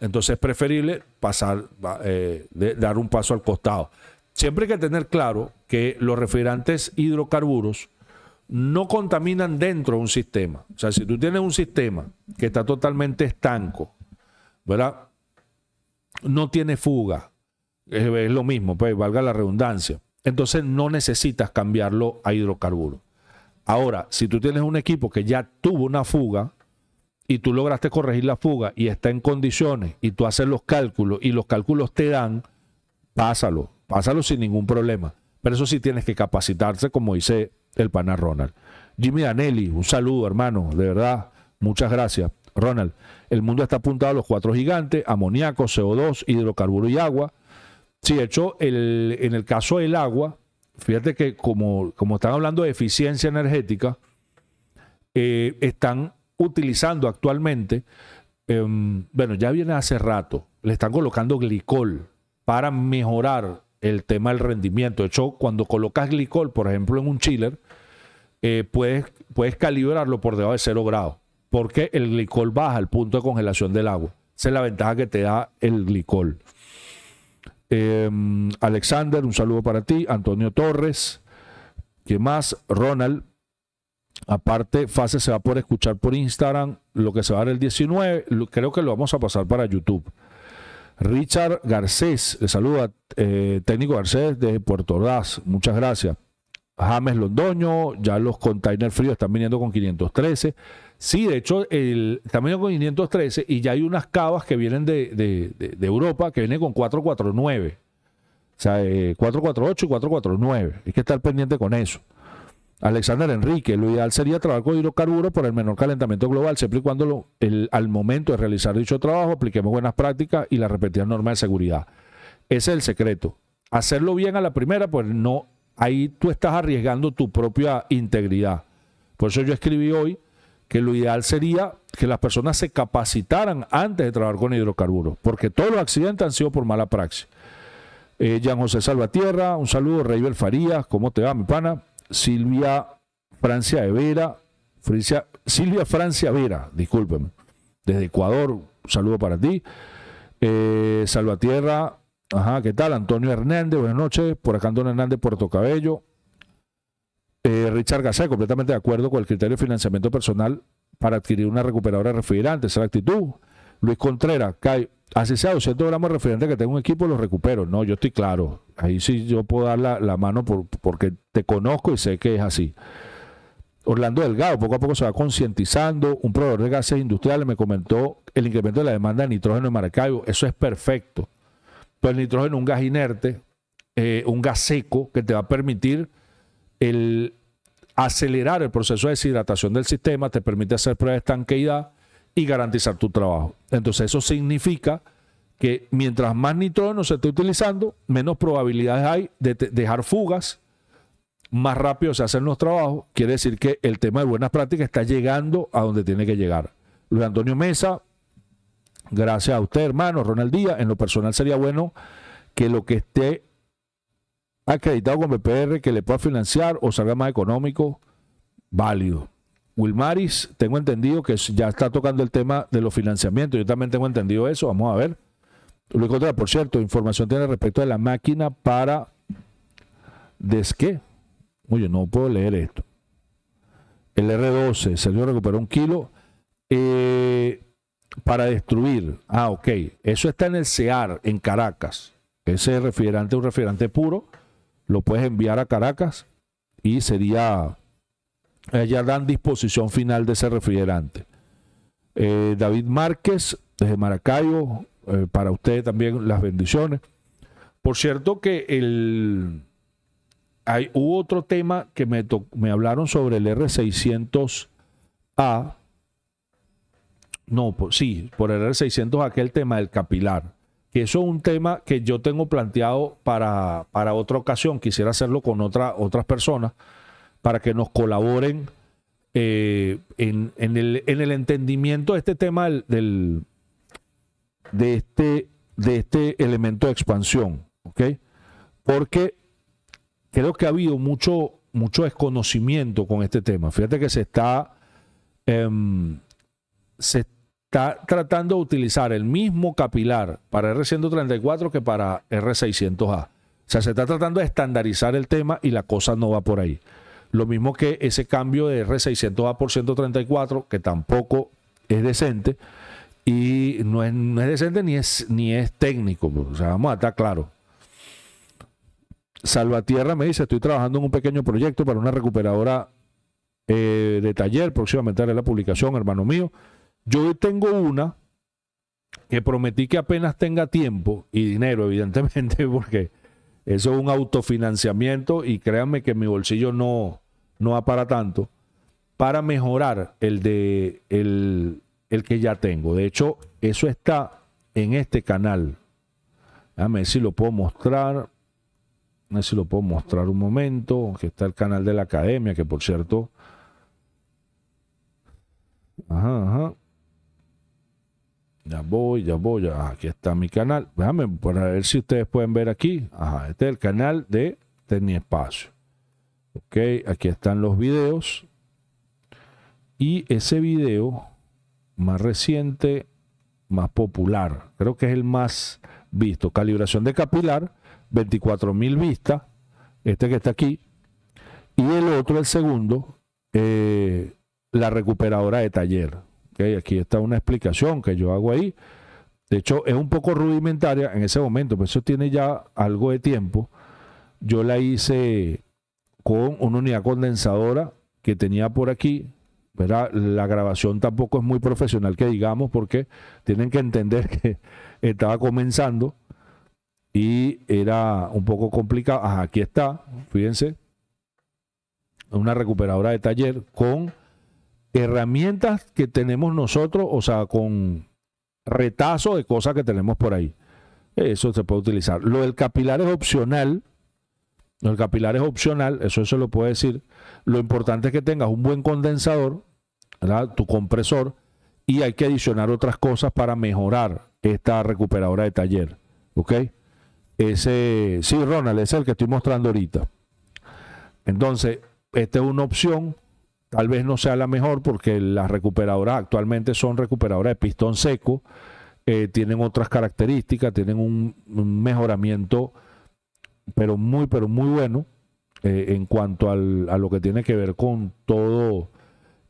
Entonces es preferible pasar, eh, dar un paso al costado. Siempre hay que tener claro que los refrigerantes hidrocarburos no contaminan dentro de un sistema. O sea, si tú tienes un sistema que está totalmente estanco, ¿verdad? No tiene fuga, es, lo mismo, pues valga la redundancia. Entonces no necesitas cambiarlo a hidrocarburos. Ahora, si tú tienes un equipo que ya tuvo una fuga y tú lograste corregir la fuga y está en condiciones y tú haces los cálculos y los cálculos te dan, pásalo, pásalo sin ningún problema. Pero eso sí tienes que capacitarse, como dice el pana Ronald. Jimmy Danelli, un saludo, hermano, de verdad, muchas gracias. Ronald, el mundo está apuntado a los cuatro gigantes, amoníaco, CO2, hidrocarburo y agua. Si de hecho, el, en el caso del agua, fíjate que como, como están hablando de eficiencia energética, eh, están utilizando actualmente, em, bueno, ya viene hace rato, le están colocando glicol para mejorar el tema del rendimiento. De hecho, cuando colocas glicol, por ejemplo, en un chiller, eh, puedes, calibrarlo por debajo de cero grados, porque el glicol baja el punto de congelación del agua. Esa es la ventaja que te da el glicol. Em, Alexander, un saludo para ti, Antonio Torres, ¿qué más? Ronald, aparte, Fase se va a escuchar por Instagram lo que se va a dar el 19, creo que lo vamos a pasar para YouTube. Richard Garcés, le saluda, eh, técnico Garcés de Puerto Ordaz, muchas gracias. James Londoño, ya los containers fríos están viniendo con 513. Sí, de hecho, el con 513 y ya hay unas cavas que vienen de, Europa que vienen con 449. O sea, 448 eh, y 449. Hay que estar pendiente con eso. Alexander Enrique, lo ideal sería trabajar con hidrocarburos por el menor calentamiento global, siempre y cuando al momento de realizar dicho trabajo apliquemos buenas prácticas y las repetidas normas de seguridad. Ese es el secreto. Hacerlo bien a la primera, pues no, ahí tú estás arriesgando tu propia integridad. Por eso yo escribí hoy que lo ideal sería que las personas se capacitaran antes de trabajar con hidrocarburos, porque todos los accidentes han sido por mala praxis. Eh, Jean José Salvatierra, un saludo, Reibel Farías, ¿cómo te va, mi pana? Silvia Francia Vera, Silvia Francia Vera, discúlpeme, desde Ecuador, un saludo para ti. Eh, Salvatierra, ajá, ¿qué tal? Antonio Hernández, buenas noches, por acá Antonio Hernández, Puerto Cabello, eh, Richard Gasset, completamente de acuerdo con el criterio de financiamiento personal para adquirir una recuperadora de refrigerante. Esa es la actitud. Luis Contreras, cae, así sea 200 gramos de refrigerante que tengo un equipo, lo recupero. No, yo estoy claro. Ahí sí yo puedo dar la, mano porque te conozco y sé que es así. Orlando Delgado poco a poco se va concientizando. Un proveedor de gases industriales me comentó el incremento de la demanda de nitrógeno en Maracaibo. Eso es perfecto. Pues el nitrógeno es un gas inerte, eh, un gas seco que te va a permitir el acelerar el proceso de deshidratación del sistema te permite hacer pruebas de estanqueidad y garantizar tu trabajo. Entonces eso significa que mientras más nitrógeno se esté utilizando, menos probabilidades hay de dejar fugas, más rápido se hacen los trabajos. Quiere decir que el tema de buenas prácticas está llegando a donde tiene que llegar. Luis Antonio Mesa, gracias a usted, hermano, Ronald Díaz, en lo personal sería bueno que lo que esté acreditado ah, con BPR que le pueda financiar o salga más económico, válido. Wilmaris, tengo entendido que ya está tocando el tema de los financiamientos. Yo también tengo entendido eso. Vamos a ver. Luis Contreras, por cierto, información tiene respecto a la máquina para qué Oye, no puedo leer esto. El R12, salió recuperó un kilo eh, para destruir. Ah, ok. Eso está en el CEAR, en Caracas. Ese refrigerante es un refrigerante puro lo puedes enviar a Caracas y sería, eh, ya dan disposición final de ese refrigerante. Eh, David Márquez, desde Maracaibo eh, para ustedes también las bendiciones. Por cierto que hay, hubo otro tema que me, me hablaron sobre el R600A. No, sí, por el R600 aquel tema del capilar que eso es un tema que yo tengo planteado para, para otra ocasión. Quisiera hacerlo con otra, otras personas para que nos colaboren eh, en, el, en, el, entendimiento de este tema de, este, de este elemento de expansión. ¿okay? Porque creo que ha habido mucho, mucho desconocimiento con este tema. Fíjate que se está, em, está tratando de utilizar el mismo capilar para R134 que para R600A. O sea, se está tratando de estandarizar el tema y la cosa no va por ahí. Lo mismo que ese cambio de R600A por 134, que tampoco es decente, y no es, decente ni es, ni es técnico. Pues. O sea, vamos a estar claros. Salvatierra me dice, estoy trabajando en un pequeño proyecto para una recuperadora eh, de taller, próximamente haré la publicación, hermano mío. Yo tengo una que prometí que apenas tenga tiempo y dinero, evidentemente, porque eso es un autofinanciamiento y créanme que mi bolsillo no, no va para tanto, para mejorar el, de, el, que ya tengo. De hecho, eso está en este canal. Déjame ver si lo puedo mostrar. A ver si lo puedo mostrar un momento. Que está el canal de la academia, que por cierto. Ajá, ajá. Ya voy, ya voy, ya. aquí está mi canal. Déjame para ver si ustedes pueden ver aquí. Ajá, este es el canal de Tenía Espacio. Ok, aquí están los videos. Y ese video más reciente, más popular, creo que es el más visto. Calibración de capilar, 24.000 mil vistas. Este que está aquí. Y el otro, el segundo, eh, la recuperadora de taller aquí está una explicación que yo hago ahí. De hecho, es un poco rudimentaria en ese momento, pero eso tiene ya algo de tiempo. Yo la hice con una unidad condensadora que tenía por aquí. La grabación tampoco es muy profesional, que digamos, porque tienen que entender que estaba comenzando y era un poco complicado. aquí está, fíjense, una recuperadora de taller con herramientas que tenemos nosotros, o sea, con retazo de cosas que tenemos por ahí. Eso se puede utilizar. Lo del capilar es opcional. Lo del capilar es opcional, eso se lo puedo decir. Lo importante es que tengas un buen condensador, tu compresor, y hay que adicionar otras cosas para mejorar esta recuperadora de taller. ¿Ok? Ese, sí, Ronald, es el que estoy mostrando ahorita. Entonces, esta es una opción tal vez no sea la mejor porque las recuperadoras actualmente son recuperadoras de pistón seco, eh, tienen otras características, tienen un, mejoramiento, pero muy, pero muy bueno eh, en cuanto a lo que tiene que ver con todo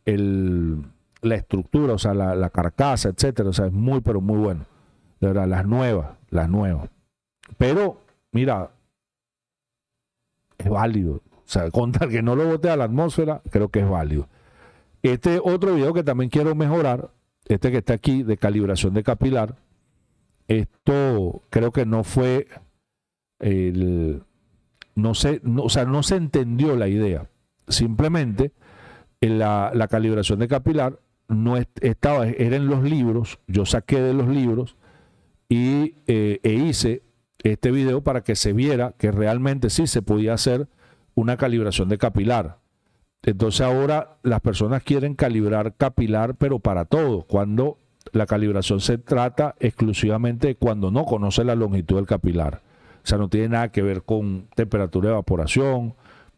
el, la estructura, o sea, la, la, carcasa, etcétera. O sea, es muy, pero muy bueno. De verdad, las nuevas, las nuevas. Pero, mira, es válido. O sea, contar que no lo bote a la atmósfera, creo que es válido. Este otro video que también quiero mejorar, este que está aquí de calibración de capilar, esto creo que no fue no sé, o sea, no se entendió la idea. Simplemente la, calibración de capilar no estaba, era en los libros, yo saqué de los libros y eh, e hice este video para que se viera que realmente sí se podía hacer una calibración de capilar. Entonces ahora las personas quieren calibrar capilar, pero para todo, cuando la calibración se trata exclusivamente cuando no conoce la longitud del capilar. O sea, no tiene nada que ver con temperatura de evaporación,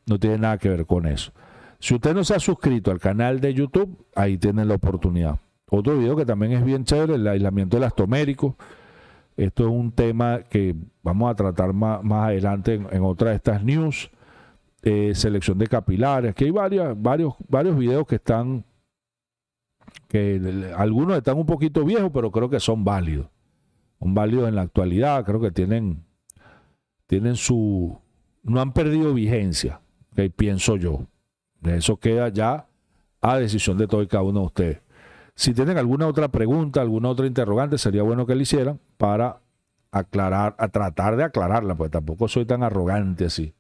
no tiene nada que ver con eso. Si usted no se ha suscrito al canal de YouTube, ahí tiene la oportunidad. Otro video que también es bien chévere, el aislamiento elastomérico. Esto es un tema que vamos a tratar más, adelante en otra de estas news selección de capilares, que hay varios, varios videos que están, que algunos están un poquito viejos, pero creo que son válidos. Son válidos en la actualidad, creo que tienen, tienen su, no han perdido vigencia, que pienso yo. Eso queda ya a decisión de todo y cada uno de ustedes. Si tienen alguna otra pregunta, alguna otra interrogante, sería bueno que le hicieran para aclarar, a tratar de aclararla, porque tampoco soy tan arrogante así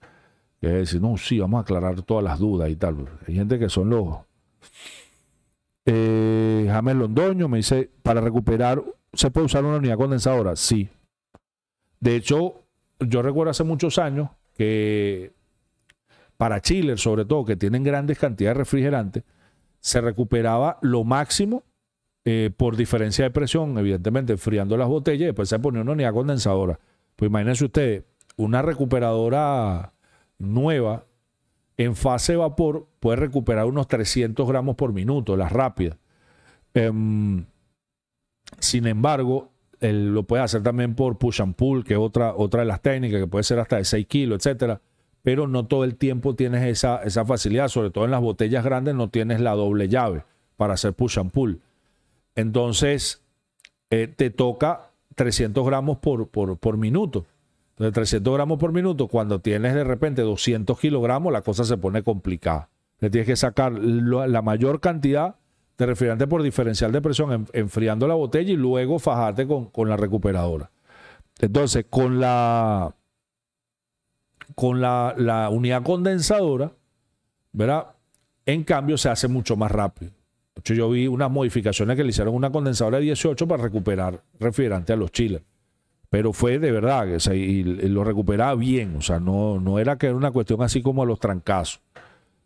que es decir, no, sí, vamos a aclarar todas las dudas y tal. Hay gente que son los... Eh, Londoño me dice, para recuperar, ¿se puede usar una unidad condensadora? Sí. De hecho, yo recuerdo hace muchos años que para Chile, sobre todo, que tienen grandes cantidades de refrigerante, se recuperaba lo máximo eh, por diferencia de presión, evidentemente, enfriando las botellas y después se ponía una unidad condensadora. Pues imagínense ustedes, una recuperadora nueva en fase de vapor puede recuperar unos 300 gramos por minuto, las rápidas. Em, sin embargo, lo puedes hacer también por push and pull, que es otra, otra de las técnicas, que puede ser hasta de 6 kilos, etcétera. Pero no todo el tiempo tienes esa, esa, facilidad, sobre todo en las botellas grandes no tienes la doble llave para hacer push and pull. Entonces, eh, te toca 300 gramos por, por, por minuto. Entonces, 300 gramos por minuto, cuando tienes de repente 200 kilogramos, la cosa se pone complicada. Le tienes que sacar la mayor cantidad de refrigerante por diferencial de presión, enfriando la botella y luego fajarte con, la recuperadora. Entonces, con la, con la, unidad condensadora, ¿verdad? En cambio, se hace mucho más rápido. yo vi unas modificaciones que le hicieron una condensadora de 18 para recuperar refrigerante a los chiles pero fue de verdad, que se y, lo recuperaba bien, o sea, no, no era que era una cuestión así como a los trancazos,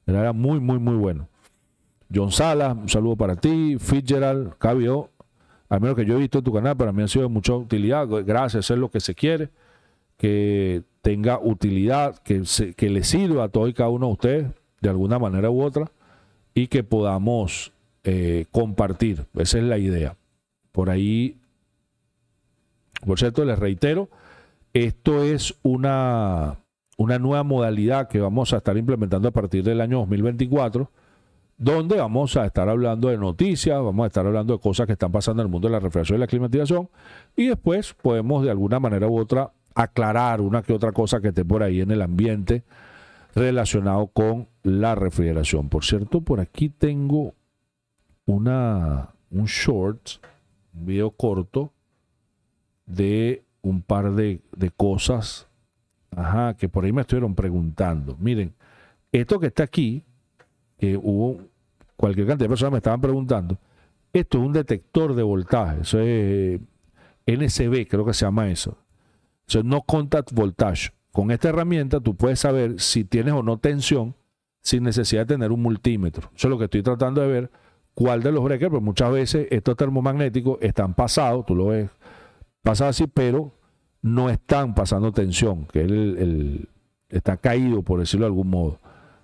era, muy, muy, muy bueno. John Salas, un saludo para ti, Fitzgerald, Cabio, al menos que yo he visto tu canal, para mí han sido de mucha utilidad, gracias, es lo que se quiere, que tenga utilidad, que, que le sirva a todo y cada uno de ustedes, de alguna manera u otra, y que podamos eh, compartir, esa es la idea. Por ahí por cierto, les reitero, esto es una, una nueva modalidad que vamos a estar implementando a partir del año 2024 donde vamos a estar hablando de noticias, vamos a estar hablando de cosas que están pasando en el mundo de la refrigeración y la climatización, y después podemos de alguna manera u otra aclarar una que otra cosa que esté por ahí en el ambiente relacionado con la refrigeración. Por cierto, por aquí tengo una, un short, un video corto, de un par de, cosas que por ahí me estuvieron preguntando. Miren, esto que está aquí, que hubo cualquier cantidad de personas me estaban preguntando, esto es un detector de voltaje, eso es eh, NCB, creo que se llama eso. Eso es no contact voltage. Con esta herramienta tú puedes saber si tienes o no tensión sin necesidad de tener un multímetro. Eso es lo que estoy tratando de ver, cuál de los breakers, porque muchas veces estos termomagnéticos están pasados, tú lo ves Pasa así, pero no están pasando tensión, que está caído, por decirlo de algún modo.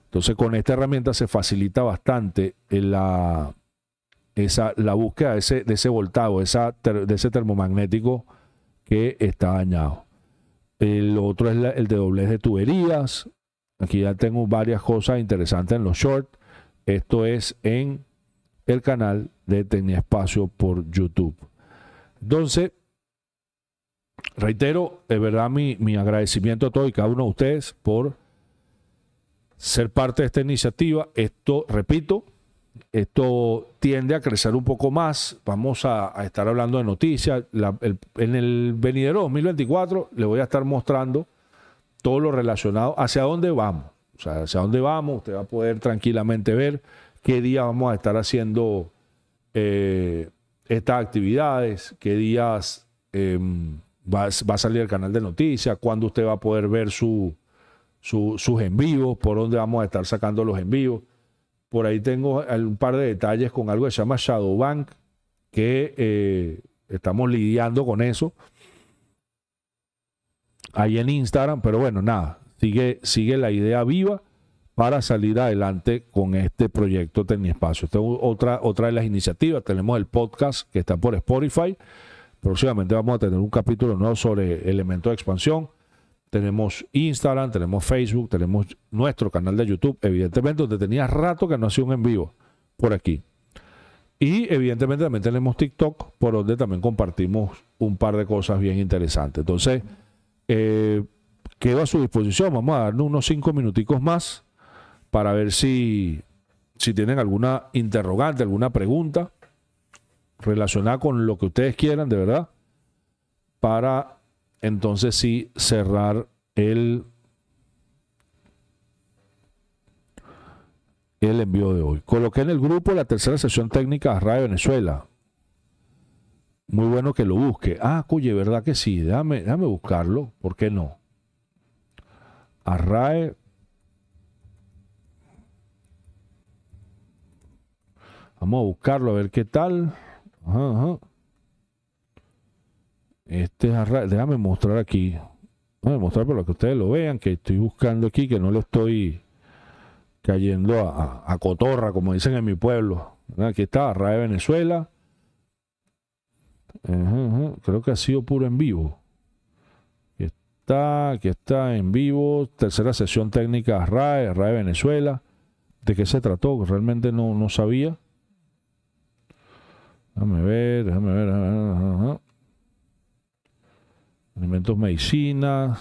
Entonces, con esta herramienta se facilita bastante eh, la, la búsqueda de ese, de ese voltado, esa, de ese termomagnético que está dañado. El otro es el de doblez de tuberías. Aquí ya tengo varias cosas interesantes en los shorts. Esto es en el canal de tenía Espacio por YouTube. Entonces, reitero, es verdad, mi, mi agradecimiento a todos y cada uno de ustedes por ser parte de esta iniciativa. Esto, repito, esto tiende a crecer un poco más. Vamos a, estar hablando de noticias. en el venidero 2024 le voy a estar mostrando todo lo relacionado hacia dónde vamos. O sea, hacia dónde vamos. Usted va a poder tranquilamente ver qué día vamos a estar haciendo eh, estas actividades, qué días em, va, a salir el canal de noticias, cuándo usted va a poder ver su, sus envíos, por dónde vamos a estar sacando los envíos. Por ahí tengo un par de detalles con algo que se llama Bank que eh, estamos lidiando con eso ahí en Instagram, pero bueno, nada, sigue, sigue la idea viva para salir adelante con este proyecto Espacio. Esta es otra, otra de las iniciativas. Tenemos el podcast que está por Spotify próximamente vamos a tener un capítulo nuevo sobre elementos de expansión. Tenemos Instagram, tenemos Facebook, tenemos nuestro canal de YouTube, evidentemente, donde tenía rato que no hacía un en vivo por aquí. Y evidentemente también tenemos TikTok, por donde también compartimos un par de cosas bien interesantes. Entonces, eh, quedo a su disposición. Vamos a darnos unos cinco minuticos más para ver si, si tienen alguna interrogante, alguna pregunta relacionada con lo que ustedes quieran, de verdad, para entonces sí cerrar el, el envío de hoy. Coloqué en el grupo la tercera sesión técnica arrae Venezuela. Muy bueno que lo busque. Ah, oye, ¿verdad que sí? dame dame buscarlo. ¿Por qué no? Arrae. Vamos a buscarlo a ver qué tal. Este es Déjame mostrar aquí. a mostrar para que ustedes lo vean, que estoy buscando aquí, que no lo estoy cayendo a, cotorra, como dicen en mi pueblo. Aquí está RAE Venezuela. Creo que ha sido puro en vivo. Aquí está, aquí está en vivo. Tercera sesión técnica RAE, RAE Venezuela. ¿De qué se trató? Realmente no, no sabía. Déjame ver, déjame ver. Alimentos, medicinas.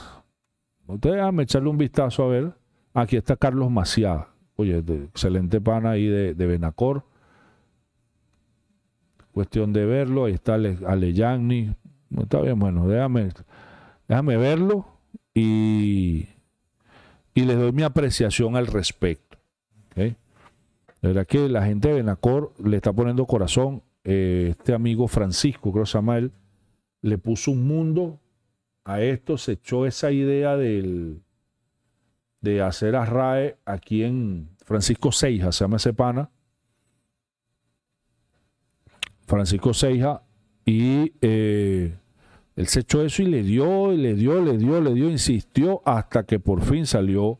Déjame echarle un vistazo a ver. Aquí está Carlos Maciá. Oye, excelente pana ahí de, Benacor. Cuestión de verlo. Ahí está Ale, Alejani. Está bien, bueno, déjame, déjame verlo y, y les doy mi apreciación al respecto. ¿okay? verdad que la gente de Benacor le está poniendo corazón eh, este amigo Francisco él, le puso un mundo a esto, se echó esa idea de hacer a aquí en Francisco Seija, se llama ese pana. Francisco Seija, y eh, él se echó eso y le dio, y le dio, le dio, le dio, insistió hasta que por fin salió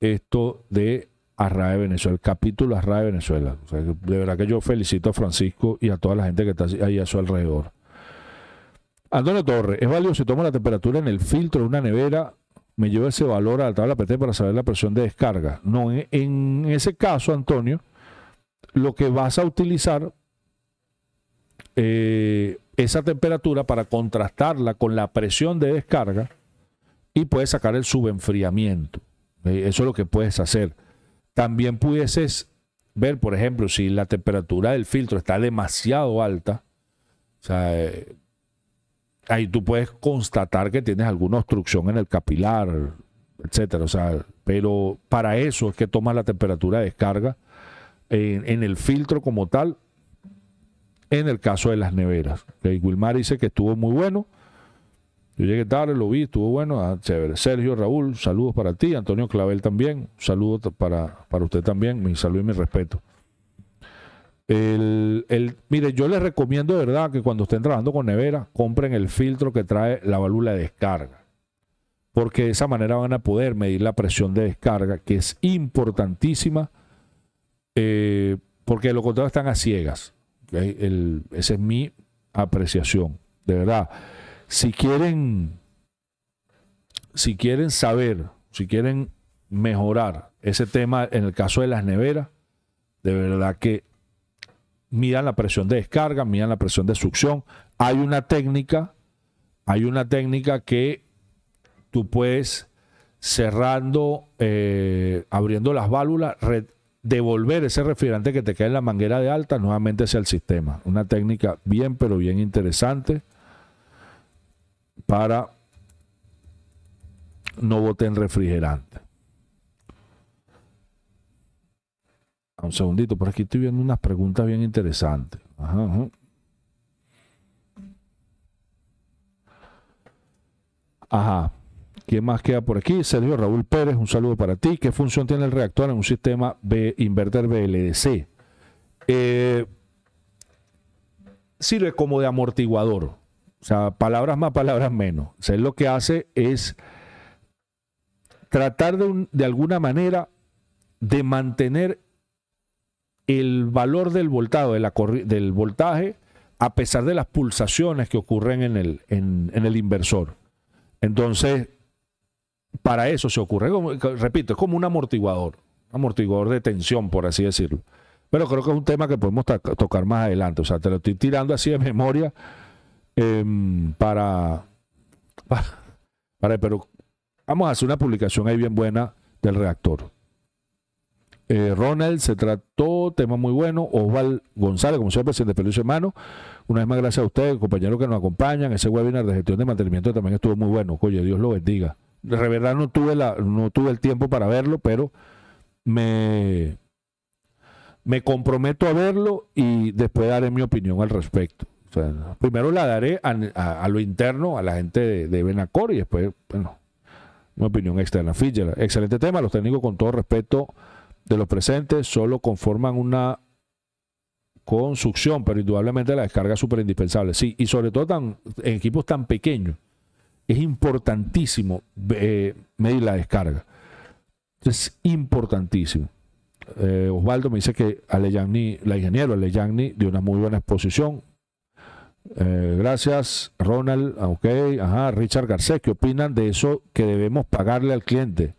esto de Arrae Venezuela, el capítulo Arrae Venezuela. de verdad que yo felicito a Francisco y a toda la gente que está ahí a su alrededor. Antonio Torres, es válido si tomo la temperatura en el filtro de una nevera, me lleva ese valor a la tabla PT para saber la presión de descarga. No, e, en, ese caso, Antonio, lo que vas a utilizar eh, esa temperatura para contrastarla con la presión de descarga y puedes sacar el subenfriamiento. Eh, eso es lo que puedes hacer. También pudieses ver, por ejemplo, si la temperatura del filtro está demasiado alta, o sea, eh, ahí tú puedes constatar que tienes alguna obstrucción en el capilar, etcétera. O sea, pero para eso es que tomas la temperatura de descarga en, el filtro como tal, en el caso de las neveras. Wilmar dice que estuvo muy bueno. Yo llegué tarde, lo vi, estuvo bueno, ah, chévere. Sergio, Raúl, saludos para ti, Antonio Clavel también, saludos para, para usted también, mi saludo y mi respeto. El, el, mire, yo les recomiendo de verdad que cuando estén trabajando con nevera, compren el filtro que trae la válvula de descarga. Porque de esa manera van a poder medir la presión de descarga, que es importantísima, eh, porque de lo contrario están a ciegas. esa es mi apreciación, de verdad. Si quieren, si quieren saber, si quieren mejorar ese tema en el caso de las neveras, de verdad que miran la presión de descarga, miran la presión de succión. Hay una técnica, hay una técnica que tú puedes cerrando, eh, abriendo las válvulas, devolver ese refrigerante que te cae en la manguera de alta nuevamente hacia el sistema. Una técnica bien, pero bien interesante para no boten refrigerante. Un segundito, por aquí estoy viendo unas preguntas bien interesantes. Ajá, ajá. ¿Quién más queda por aquí? Sergio Raúl Pérez, un saludo para ti. ¿Qué función tiene el reactor en un sistema inverter BLDC? Eh, sirve como de amortiguador. O sea, palabras más, palabras menos. O sea, él lo que hace es tratar de, de alguna manera de mantener el valor del voltado, del voltaje, a pesar de las pulsaciones que ocurren en el, inversor. Entonces, para eso se ocurre, repito, es como un amortiguador, amortiguador de tensión, por así decirlo. Pero creo que es un tema que podemos tocar más adelante. O sea, te lo estoy tirando así de memoria Em, para, pero vamos a hacer una publicación ahí bien buena del reactor. Eh, Ronald se trató, tema muy bueno. Osval González, como siempre, presidente Feliz hermano Una vez más, gracias a ustedes, compañeros que nos acompañan. Ese webinar de gestión de mantenimiento también estuvo muy bueno. Oye, Dios lo bendiga. De verdad no tuve, la, no tuve el tiempo para verlo, pero me, me comprometo a verlo y después daré mi opinión al respecto primero la daré a, lo interno, a la gente de, Benacor y después, bueno, una opinión externa. excelente tema. Los técnicos, con todo respeto de los presentes, solo conforman una construcción, pero indudablemente la descarga es súper indispensable. Sí, y sobre todo tan, en equipos tan pequeños, es importantísimo eh, medir la descarga. Es importantísimo. Eh, Osvaldo me dice que la ingeniero Alejandro dio una muy buena exposición. Eh, gracias, Ronald. Ah, ok, ajá, Richard Garcés, ¿qué opinan de eso que debemos pagarle al cliente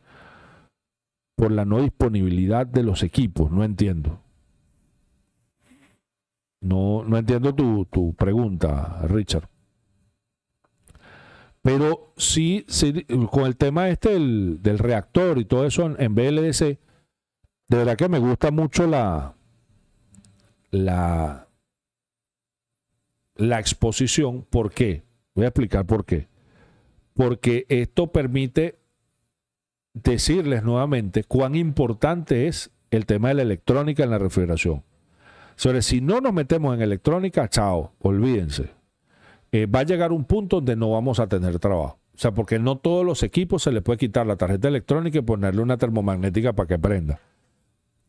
por la no disponibilidad de los equipos? No entiendo. No, no entiendo tu, pregunta, Richard. Pero sí, con el tema este del, reactor y todo eso en BLDC, de verdad que me gusta mucho la, la, la exposición. ¿Por qué? Voy a explicar por qué. Porque esto permite decirles nuevamente cuán importante es el tema de la electrónica en la refrigeración. Sobre si no nos metemos en electrónica, chao, olvídense. Eh, va a llegar un punto donde no vamos a tener trabajo. O sea, porque no todos los equipos se les puede quitar la tarjeta electrónica y ponerle una termomagnética para que prenda.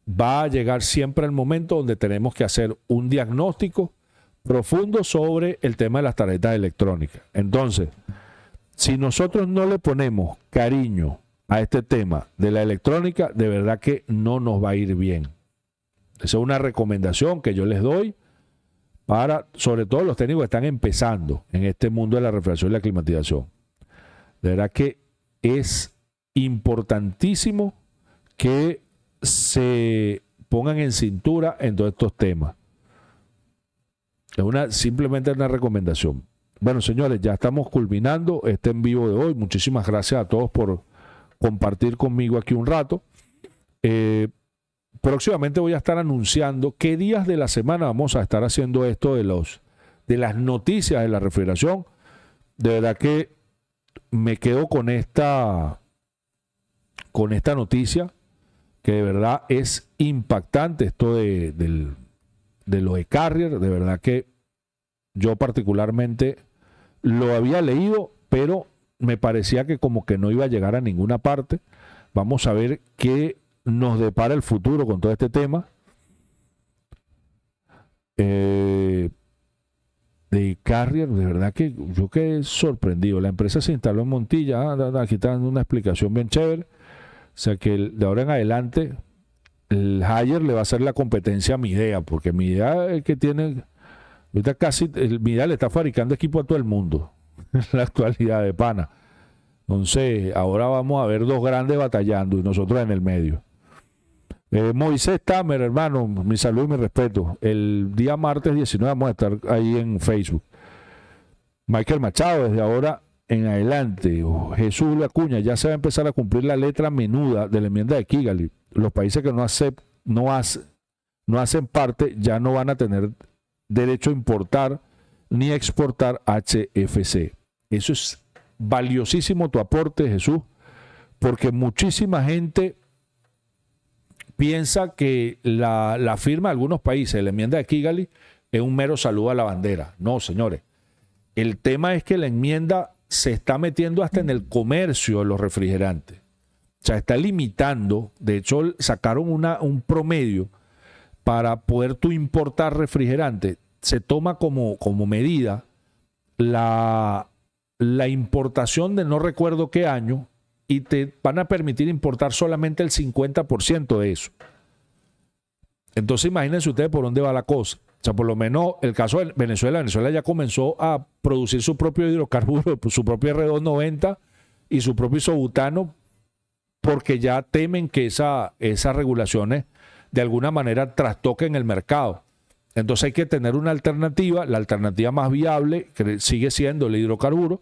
Va a llegar siempre el momento donde tenemos que hacer un diagnóstico profundo sobre el tema de las tarjetas electrónicas. Entonces, si nosotros no le ponemos cariño a este tema de la electrónica, de verdad que no nos va a ir bien. Esa es una recomendación que yo les doy para, sobre todo los técnicos que están empezando en este mundo de la refracción y la climatización. De verdad que es importantísimo que se pongan en cintura en todos estos temas. Es una, simplemente una recomendación. Bueno, señores, ya estamos culminando este en vivo de hoy. Muchísimas gracias a todos por compartir conmigo aquí un rato. Eh, próximamente voy a estar anunciando qué días de la semana vamos a estar haciendo esto de, los, de las noticias de la refrigeración. De verdad que me quedo con esta, con esta noticia que de verdad es impactante esto de, del, de lo de Carrier, de verdad que yo particularmente lo había leído, pero me parecía que como que no iba a llegar a ninguna parte. Vamos a ver qué nos depara el futuro con todo este tema. Eh, de Carrier, de verdad que yo quedé sorprendido. La empresa se instaló en Montilla, ah, aquí está dando una explicación bien chévere. O sea que de ahora en adelante el Hayer le va a hacer la competencia a idea porque mi idea es que tiene, ahorita casi, el Midea le está fabricando equipo a todo el mundo, la actualidad de Pana. Entonces, ahora vamos a ver dos grandes batallando y nosotros en el medio. Eh, Moisés Tamer, hermano, mi salud y mi respeto. El día martes 19 vamos a estar ahí en Facebook. Michael Machado, desde ahora en adelante, Jesús Jesús Acuña ya se va a empezar a cumplir la letra menuda de la enmienda de Kigali. Los países que no, acept, no, no hacen parte ya no van a tener derecho a importar ni exportar HFC. Eso es valiosísimo tu aporte, Jesús, porque muchísima gente piensa que la, la firma de algunos países, la enmienda de Kigali, es un mero saludo a la bandera. No, señores. El tema es que la enmienda se está metiendo hasta en el comercio de los refrigerantes. O sea, está limitando. De hecho, sacaron una, un promedio para poder tú importar refrigerante. Se toma como, como medida la, la importación de no recuerdo qué año y te van a permitir importar solamente el 50% de eso. Entonces imagínense ustedes por dónde va la cosa. O sea, por lo menos el caso de Venezuela, Venezuela ya comenzó a producir su propio hidrocarburo, su propio R290 y su propio isobutano, porque ya temen que esa, esas regulaciones de alguna manera trastoquen el mercado. Entonces hay que tener una alternativa, la alternativa más viable que sigue siendo el hidrocarburo,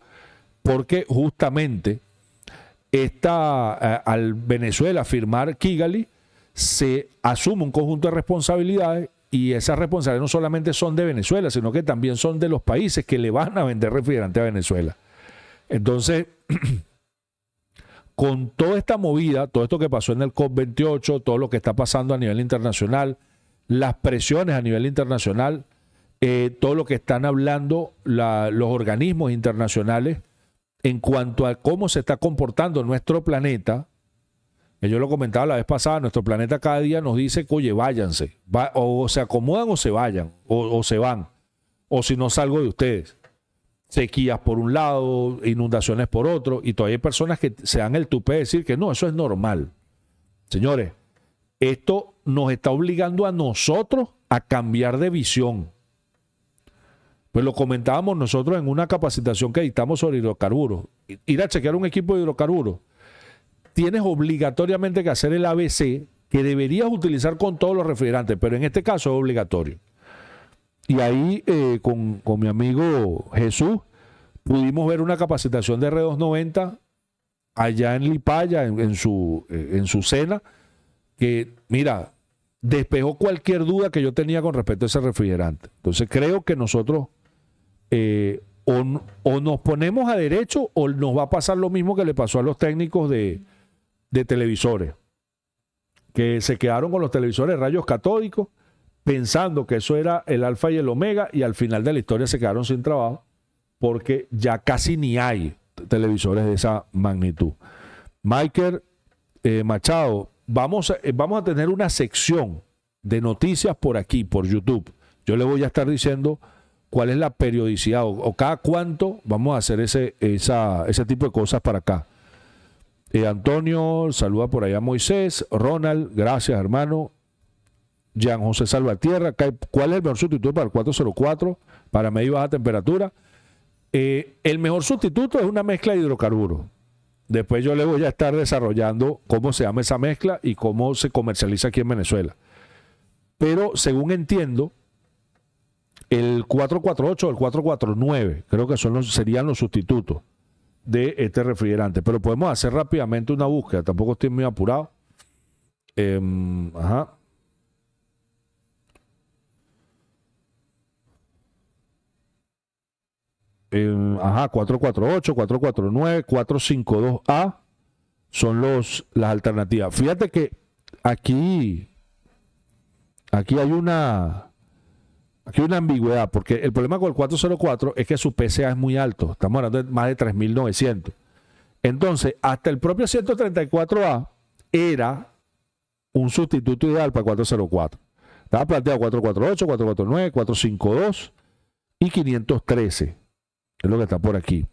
porque justamente eh, al Venezuela firmar Kigali se asume un conjunto de responsabilidades y esas responsabilidades no solamente son de Venezuela, sino que también son de los países que le van a vender refrigerante a Venezuela. Entonces, con toda esta movida, todo esto que pasó en el COP28, todo lo que está pasando a nivel internacional, las presiones a nivel internacional, eh, todo lo que están hablando los organismos internacionales en cuanto a cómo se está comportando nuestro planeta, yo lo comentaba la vez pasada, nuestro planeta cada día nos dice, oye, váyanse, o, se acomodan o se vayan, o, se van, o si no salgo de ustedes. Sequías por un lado, inundaciones por otro, y todavía hay personas que se dan el tupé de decir que no, eso es normal. Señores, esto nos está obligando a nosotros a cambiar de visión. Pues lo comentábamos nosotros en una capacitación que editamos sobre hidrocarburos. Ir a chequear un equipo de hidrocarburos tienes obligatoriamente que hacer el ABC que deberías utilizar con todos los refrigerantes, pero en este caso es obligatorio. Y ahí eh, con, mi amigo Jesús pudimos ver una capacitación de R290 allá en Lipaya, en, su, eh, en su cena, que mira, despejó cualquier duda que yo tenía con respecto a ese refrigerante. Entonces creo que nosotros eh, o, nos ponemos a derecho o nos va a pasar lo mismo que le pasó a los técnicos de de televisores, que se quedaron con los televisores rayos catódicos, pensando que eso era el alfa y el omega, y al final de la historia se quedaron sin trabajo, porque ya casi ni hay televisores de esa magnitud. Michael eh, Machado, vamos a, eh, vamos a tener una sección de noticias por aquí, por YouTube. Yo le voy a estar diciendo cuál es la periodicidad o, cada cuánto vamos a hacer ese, ese tipo de cosas para acá. Eh, Antonio, saluda por allá Moisés. Ronald, gracias hermano. Jean José Salvatierra, ¿cuál es el mejor sustituto para el 404 para medio baja temperatura? Eh, el mejor sustituto es una mezcla de hidrocarburos. Después yo le voy a estar desarrollando cómo se llama esa mezcla y cómo se comercializa aquí en Venezuela. Pero según entiendo, el 448 o el 449, creo que son serían los sustitutos de este refrigerante. Pero podemos hacer rápidamente una búsqueda, tampoco estoy muy apurado. Em, ajá. Em, ajá, 448, 449, 452A son los, las alternativas. Fíjate que aquí, aquí hay una, Aquí una ambigüedad, porque el problema con el 404 es que su PCA es muy alto. Estamos hablando de más de 3.900. Entonces, hasta el propio 134A era un sustituto ideal para 404. Estaba planteado 448, 449, 452 y 513. Es lo que está por aquí.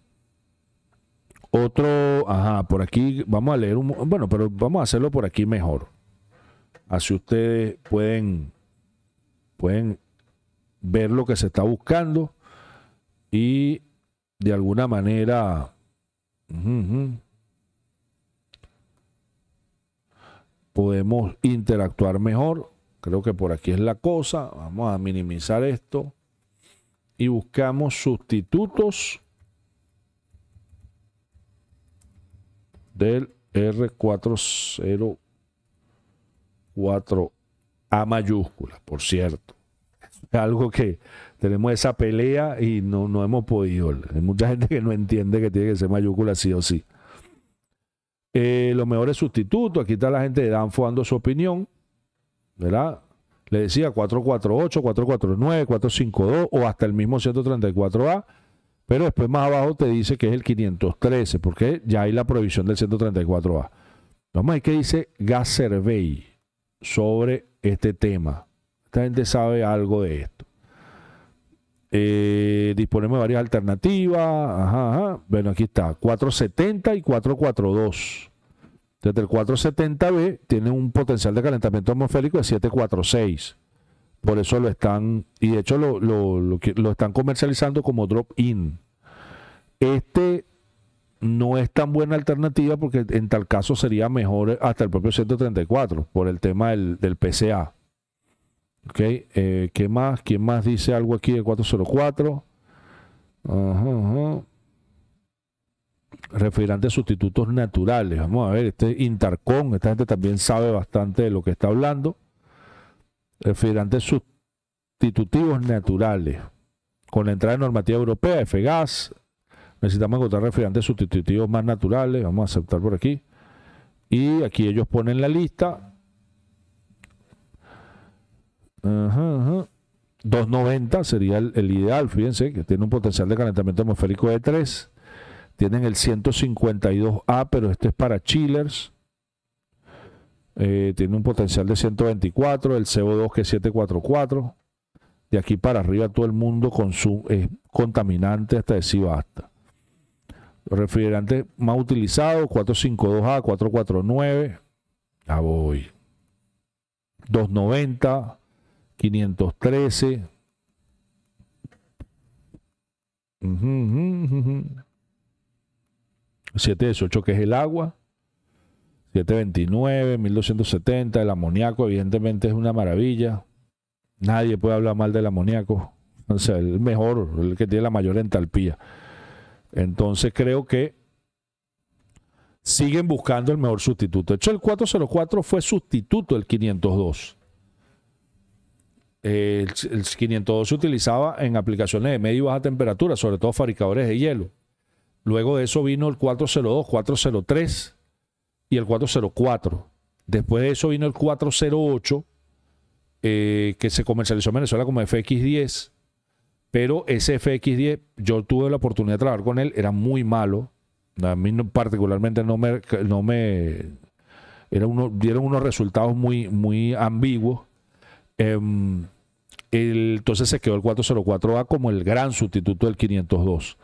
Otro, ajá, por aquí vamos a leer un. Bueno, pero vamos a hacerlo por aquí mejor. Así ustedes pueden, pueden ver lo que se está buscando y de alguna manera... podemos interactuar mejor. Creo que por aquí es la cosa. Vamos a minimizar esto. Y buscamos sustitutos del R404A mayúscula, por cierto. algo que tenemos esa pelea y no, no hemos podido. Hay mucha gente que no entiende que tiene que ser mayúscula sí o sí. Eh, los mejores sustitutos, aquí está la gente de Danfo dando su opinión, ¿verdad? Le decía 448, 449, 452 o hasta el mismo 134A, pero después más abajo te dice que es el 513, porque ya hay la prohibición del 134A. Vamos a ver qué dice Gas sobre este tema. Esta gente sabe algo de esto. Eh, disponemos de varias alternativas. Bueno, aquí está. 470 y 442. desde el 470B tiene un potencial de calentamiento atmosférico de 746. Por eso lo están, y de hecho lo, lo, lo, están comercializando como drop-in. Este no es tan buena alternativa porque en tal caso sería mejor hasta el propio 134 por el tema del, del PCA. Okay. Eh, ¿Qué más? ¿Quién más dice algo aquí de 404? Ajá, sustitutos naturales. Vamos a ver, este Intercon, esta gente también sabe bastante de lo que está hablando. Refrigerantes sustitutivos naturales. Con la entrada de normativa europea, FGAS, necesitamos encontrar referentes sustitutivos más naturales. Vamos a aceptar por aquí. Y aquí ellos ponen la lista 290 sería el, ideal, fíjense, que tiene un potencial de calentamiento atmosférico de 3. Tienen el 152A, pero este es para chillers. Eh, tiene un potencial de 124, el CO2 que es 744. De aquí para arriba todo el mundo consume contaminante hasta decir basta. Los refrigerantes más utilizados, 452A, 449. Ya voy. 290. 513. 718, que es el agua. 729, 1270, el amoníaco, evidentemente es una maravilla. Nadie puede hablar mal del amoníaco. O sea, el mejor, el que tiene la mayor entalpía. Entonces creo que siguen buscando el mejor sustituto. De hecho, el 404 fue sustituto del 502 el, 502 se utilizaba en aplicaciones de media y baja temperatura, sobre todo fabricadores de hielo. Luego de eso vino el 402, 403 y el 404. Después de eso vino el 408, eh, que se comercializó en Venezuela como FX10. Pero ese FX10, yo tuve la oportunidad de trabajar con él, era muy malo. A mí particularmente no me... No me era uno, dieron unos resultados muy, muy ambiguos. Em, entonces se quedó el 404A como el gran sustituto del 502.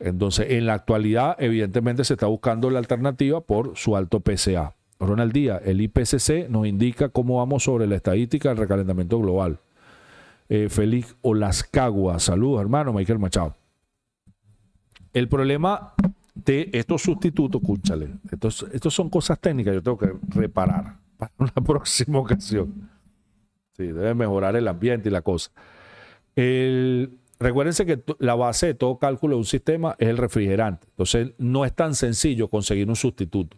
Entonces, en la actualidad, evidentemente, se está buscando la alternativa por su alto PCA. Ronald Díaz, el IPCC nos indica cómo vamos sobre la estadística del recalentamiento global. Eh, Félix Olascagua, saludos, hermano Michael Machado. El problema de estos sustitutos, escúchale, estos, estos son cosas técnicas, yo tengo que reparar para una próxima ocasión. Sí, debe mejorar el ambiente y la cosa. recuérdense que la base de todo cálculo de un sistema es el refrigerante. Entonces, no es tan sencillo conseguir un sustituto.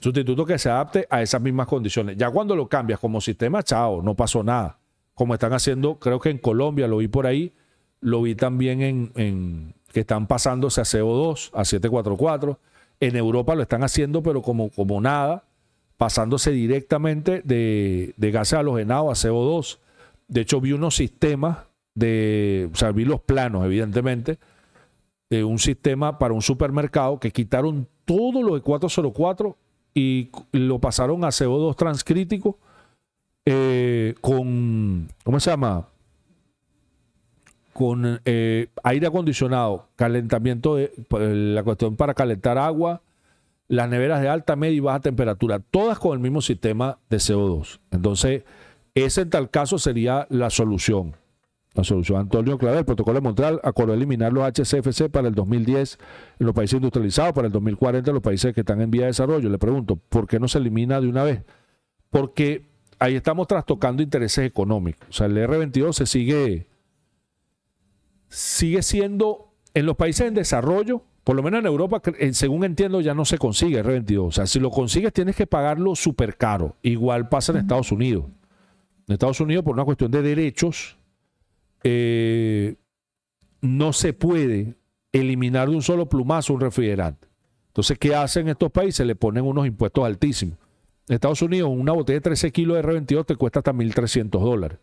Sustituto que se adapte a esas mismas condiciones. Ya cuando lo cambias como sistema, chao, no pasó nada. Como están haciendo, creo que en Colombia, lo vi por ahí, lo vi también en, que están pasándose a CO2, a 744. En Europa lo están haciendo, pero como, como nada pasándose directamente de, gases halogenados a CO2. De hecho, vi unos sistemas de, o sea, vi los planos, evidentemente, de un sistema para un supermercado que quitaron todo lo de 404 y lo pasaron a CO2 transcrítico eh, con, ¿cómo se llama? Con eh, aire acondicionado, calentamiento, de, la cuestión para calentar agua, las neveras de alta, media y baja temperatura, todas con el mismo sistema de CO2. Entonces, ese en tal caso sería la solución. La solución. Antonio Claver, el protocolo de Montreal acordó eliminar los HCFC para el 2010 en los países industrializados, para el 2040 en los países que están en vía de desarrollo. Le pregunto, ¿por qué no se elimina de una vez? Porque ahí estamos trastocando intereses económicos. O sea, el R22 se sigue, sigue siendo, en los países en desarrollo, por lo menos en Europa, eh, según entiendo, ya no se consigue R22. O sea, si lo consigues tienes que pagarlo súper caro. Igual pasa en Estados Unidos. En Estados Unidos, por una cuestión de derechos, eh, no se puede eliminar de un solo plumazo un refrigerante. Entonces, ¿qué hacen estos países? Le ponen unos impuestos altísimos. En Estados Unidos, una botella de 13 kilos de R22 te cuesta hasta 1.300 dólares.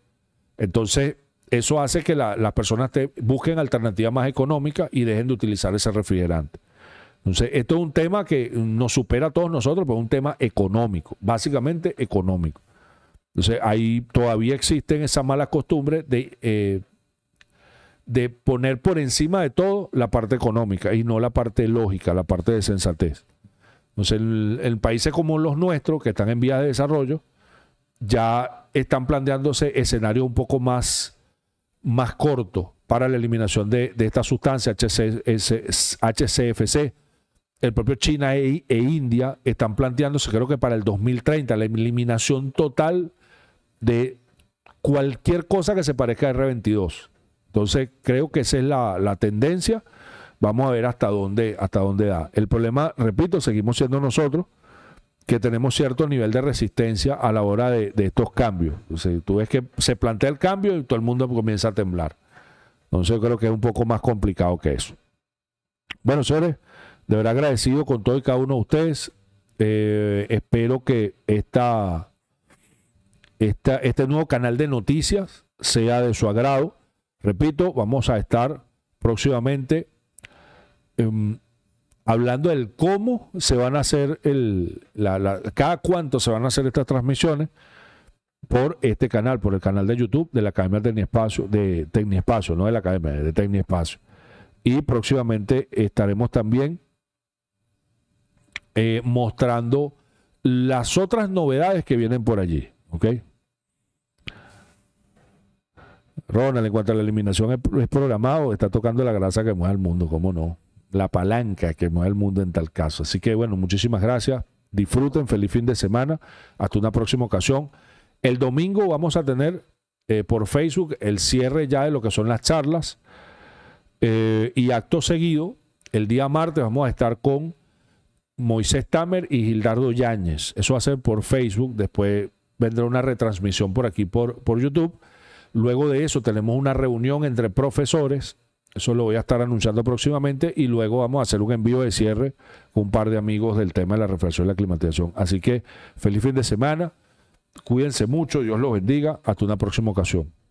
Entonces, eso hace que las personas busquen alternativas más económicas y dejen de utilizar ese refrigerante. Entonces, esto es un tema que nos supera a todos nosotros, pero es un tema económico, básicamente económico. Entonces, ahí todavía existen esas malas costumbres de, eh, de poner por encima de todo la parte económica y no la parte lógica, la parte de sensatez. Entonces, en, en países como los nuestros, que están en vías de desarrollo, ya están planteándose escenarios un poco más más corto para la eliminación de, esta sustancia HCFC. El propio China e, e, India están planteándose, creo que para el 2030, la eliminación total de cualquier cosa que se parezca a R22. Entonces, creo que esa es la, la tendencia. Vamos a ver hasta dónde, hasta dónde da. El problema, repito, seguimos siendo nosotros que tenemos cierto nivel de resistencia a la hora de, estos cambios. tú ves que se plantea el cambio y todo el mundo comienza a temblar. Entonces, yo creo que es un poco más complicado que eso. Bueno, señores, de verdad agradecido con todo y cada uno de ustedes. Eh, espero que esta, este nuevo canal de noticias sea de su agrado. Repito, vamos a estar próximamente. Em, hablando del cómo se van a hacer, el, cada cuánto se van a hacer estas transmisiones por este canal, por el canal de YouTube de la Academia de Tecniespacio, de Tecniespacio, no de la Academia, de Tecniespacio. Y próximamente estaremos también eh, mostrando las otras novedades que vienen por allí. ¿Ok? Ronald, en cuanto a la eliminación es, programado, está tocando la grasa que mueve al mundo, ¿cómo no? la palanca que mueve el mundo en tal caso. Así que bueno, muchísimas gracias. Disfruten, feliz fin de semana. Hasta una próxima ocasión. El domingo vamos a tener eh, por Facebook el cierre ya de lo que son las charlas. Eh, y acto seguido, el día martes vamos a estar con Moisés Tamer y Gildardo Yáñez. Eso va a ser por Facebook. Después vendrá una retransmisión por aquí, por, por YouTube. Luego de eso tenemos una reunión entre profesores eso lo voy a estar anunciando próximamente y luego vamos a hacer un envío de cierre con un par de amigos del tema de la reflexión y la climatización. Así que feliz fin de semana, cuídense mucho, Dios los bendiga, hasta una próxima ocasión.